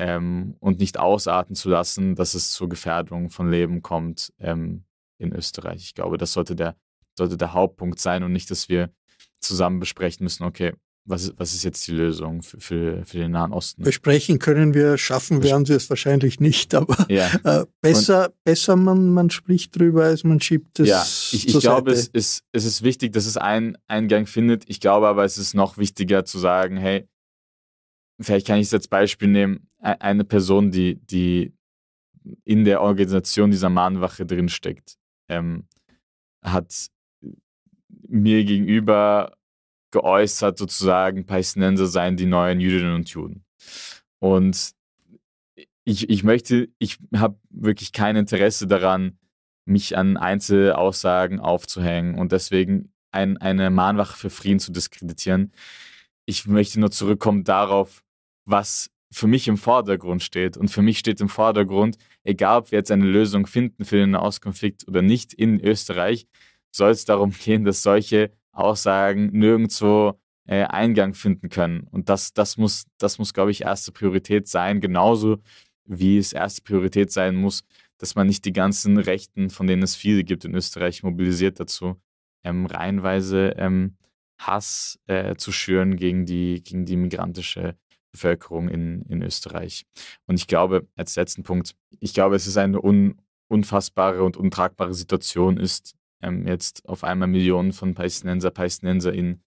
ähm, und nicht ausarten zu lassen, dass es zur Gefährdung von Leben kommt ähm, in Österreich. Ich glaube, das sollte der, sollte der Hauptpunkt sein und nicht, dass wir zusammen besprechen müssen, okay, was ist, was ist jetzt die Lösung für, für, für, den Nahen Osten?
Besprechen können wir, schaffen werden wir es wahrscheinlich nicht, aber ja. äh, besser, besser man, man spricht drüber, als man schiebt es. Ja, ich, ich glaube, es
ist, es ist wichtig, dass es einen Eingang findet. Ich glaube aber, es ist noch wichtiger zu sagen, hey, vielleicht kann ich es als Beispiel nehmen, eine Person, die, die in der Organisation dieser Mahnwache drinsteckt, ähm, hat mir gegenüber geäußert, sozusagen, Palästinenser seien die neuen Jüdinnen und Juden. Und ich, ich möchte, ich habe wirklich kein Interesse daran, mich an Einzelaussagen aufzuhängen und deswegen ein, eine Mahnwache für Frieden zu diskreditieren. Ich möchte nur zurückkommen darauf, was für mich im Vordergrund steht. Und für mich steht im Vordergrund, egal ob wir jetzt eine Lösung finden für den Auskonflikt oder nicht in Österreich, soll es darum gehen, dass solche Aussagen nirgendwo äh, Eingang finden können. Und das, das muss, das muss, glaube ich, erste Priorität sein, genauso wie es erste Priorität sein muss, dass man nicht die ganzen Rechten, von denen es viele gibt in Österreich, mobilisiert dazu, ähm, reihenweise ähm, Hass äh, zu schüren gegen die, gegen die migrantische Bevölkerung in, in Österreich. Und ich glaube, als letzten Punkt, ich glaube, es ist eine un, unfassbare und untragbare Situation ist, ähm, jetzt auf einmal Millionen von Palästinenser, PalästinenserInnen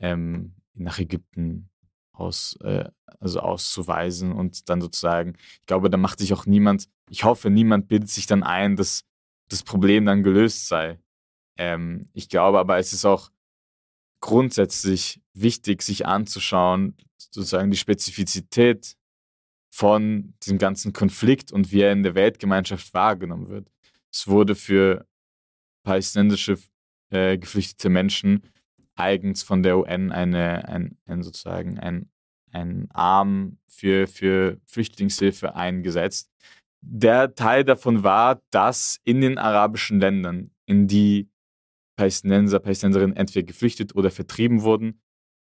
ähm, nach Ägypten aus, äh, also auszuweisen und dann sozusagen, ich glaube, da macht sich auch niemand, ich hoffe, niemand bildet sich dann ein, dass das Problem dann gelöst sei. Ähm, ich glaube aber, es ist auch grundsätzlich wichtig, sich anzuschauen, sozusagen die Spezifizität von diesem ganzen Konflikt und wie er in der Weltgemeinschaft wahrgenommen wird. Es wurde für palästinensische äh, geflüchtete Menschen eigens von der UN eine, ein, ein sozusagen ein, ein Arm für, für Flüchtlingshilfe eingesetzt, der Teil davon war, dass in den arabischen Ländern, in die Palästinenser, Palästinenserinnen entweder geflüchtet oder vertrieben wurden,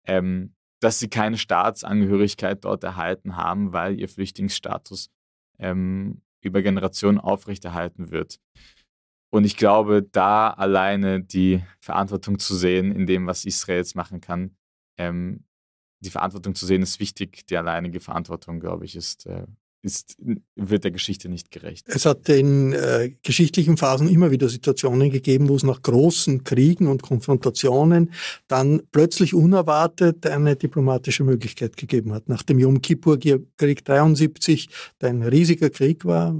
ähm, dass sie keine Staatsangehörigkeit dort erhalten haben, weil ihr Flüchtlingsstatus ähm, über Generationen aufrechterhalten wird. Und ich glaube, da alleine die Verantwortung zu sehen in dem, was Israel jetzt machen kann, ähm, die Verantwortung zu sehen, ist wichtig. Die alleinige Verantwortung, glaube ich, ist äh, ist, wird der Geschichte nicht gerecht. Es
hat in äh, geschichtlichen Phasen immer wieder Situationen gegeben, wo es nach großen Kriegen und Konfrontationen dann plötzlich unerwartet eine diplomatische Möglichkeit gegeben hat. Nach dem Yom Kippur-Krieg 73, der ein riesiger Krieg war,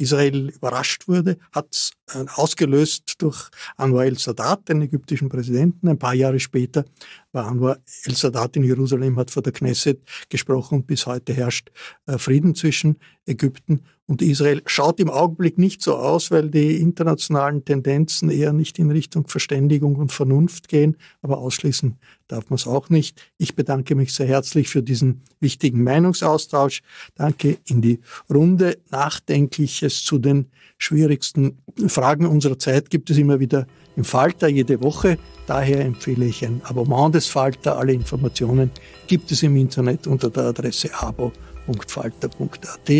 Israel überrascht wurde, hat äh, ausgelöst durch Anwar el-Sadat, den ägyptischen Präsidenten. Ein paar Jahre später war Anwar el-Sadat in Jerusalem, hat vor der Knesset gesprochen und bis heute herrscht äh, Frieden zwischen Ägypten und Israel schaut im Augenblick nicht so aus, weil die internationalen Tendenzen eher nicht in Richtung Verständigung und Vernunft gehen. Aber ausschließen darf man es auch nicht. Ich bedanke mich sehr herzlich für diesen wichtigen Meinungsaustausch. Danke in die Runde. Nachdenkliches zu den schwierigsten Fragen unserer Zeit gibt es immer wieder im Falter jede Woche. Daher empfehle ich ein Abonnement des Falter. Alle Informationen gibt es im Internet unter der Adresse abo.falter.at.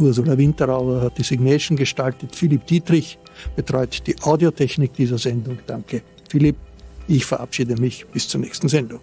Ursula Winterauer hat die Signation gestaltet. Philipp Dietrich betreut die Audiotechnik dieser Sendung. Danke, Philipp. Ich verabschiede mich bis zur nächsten Sendung.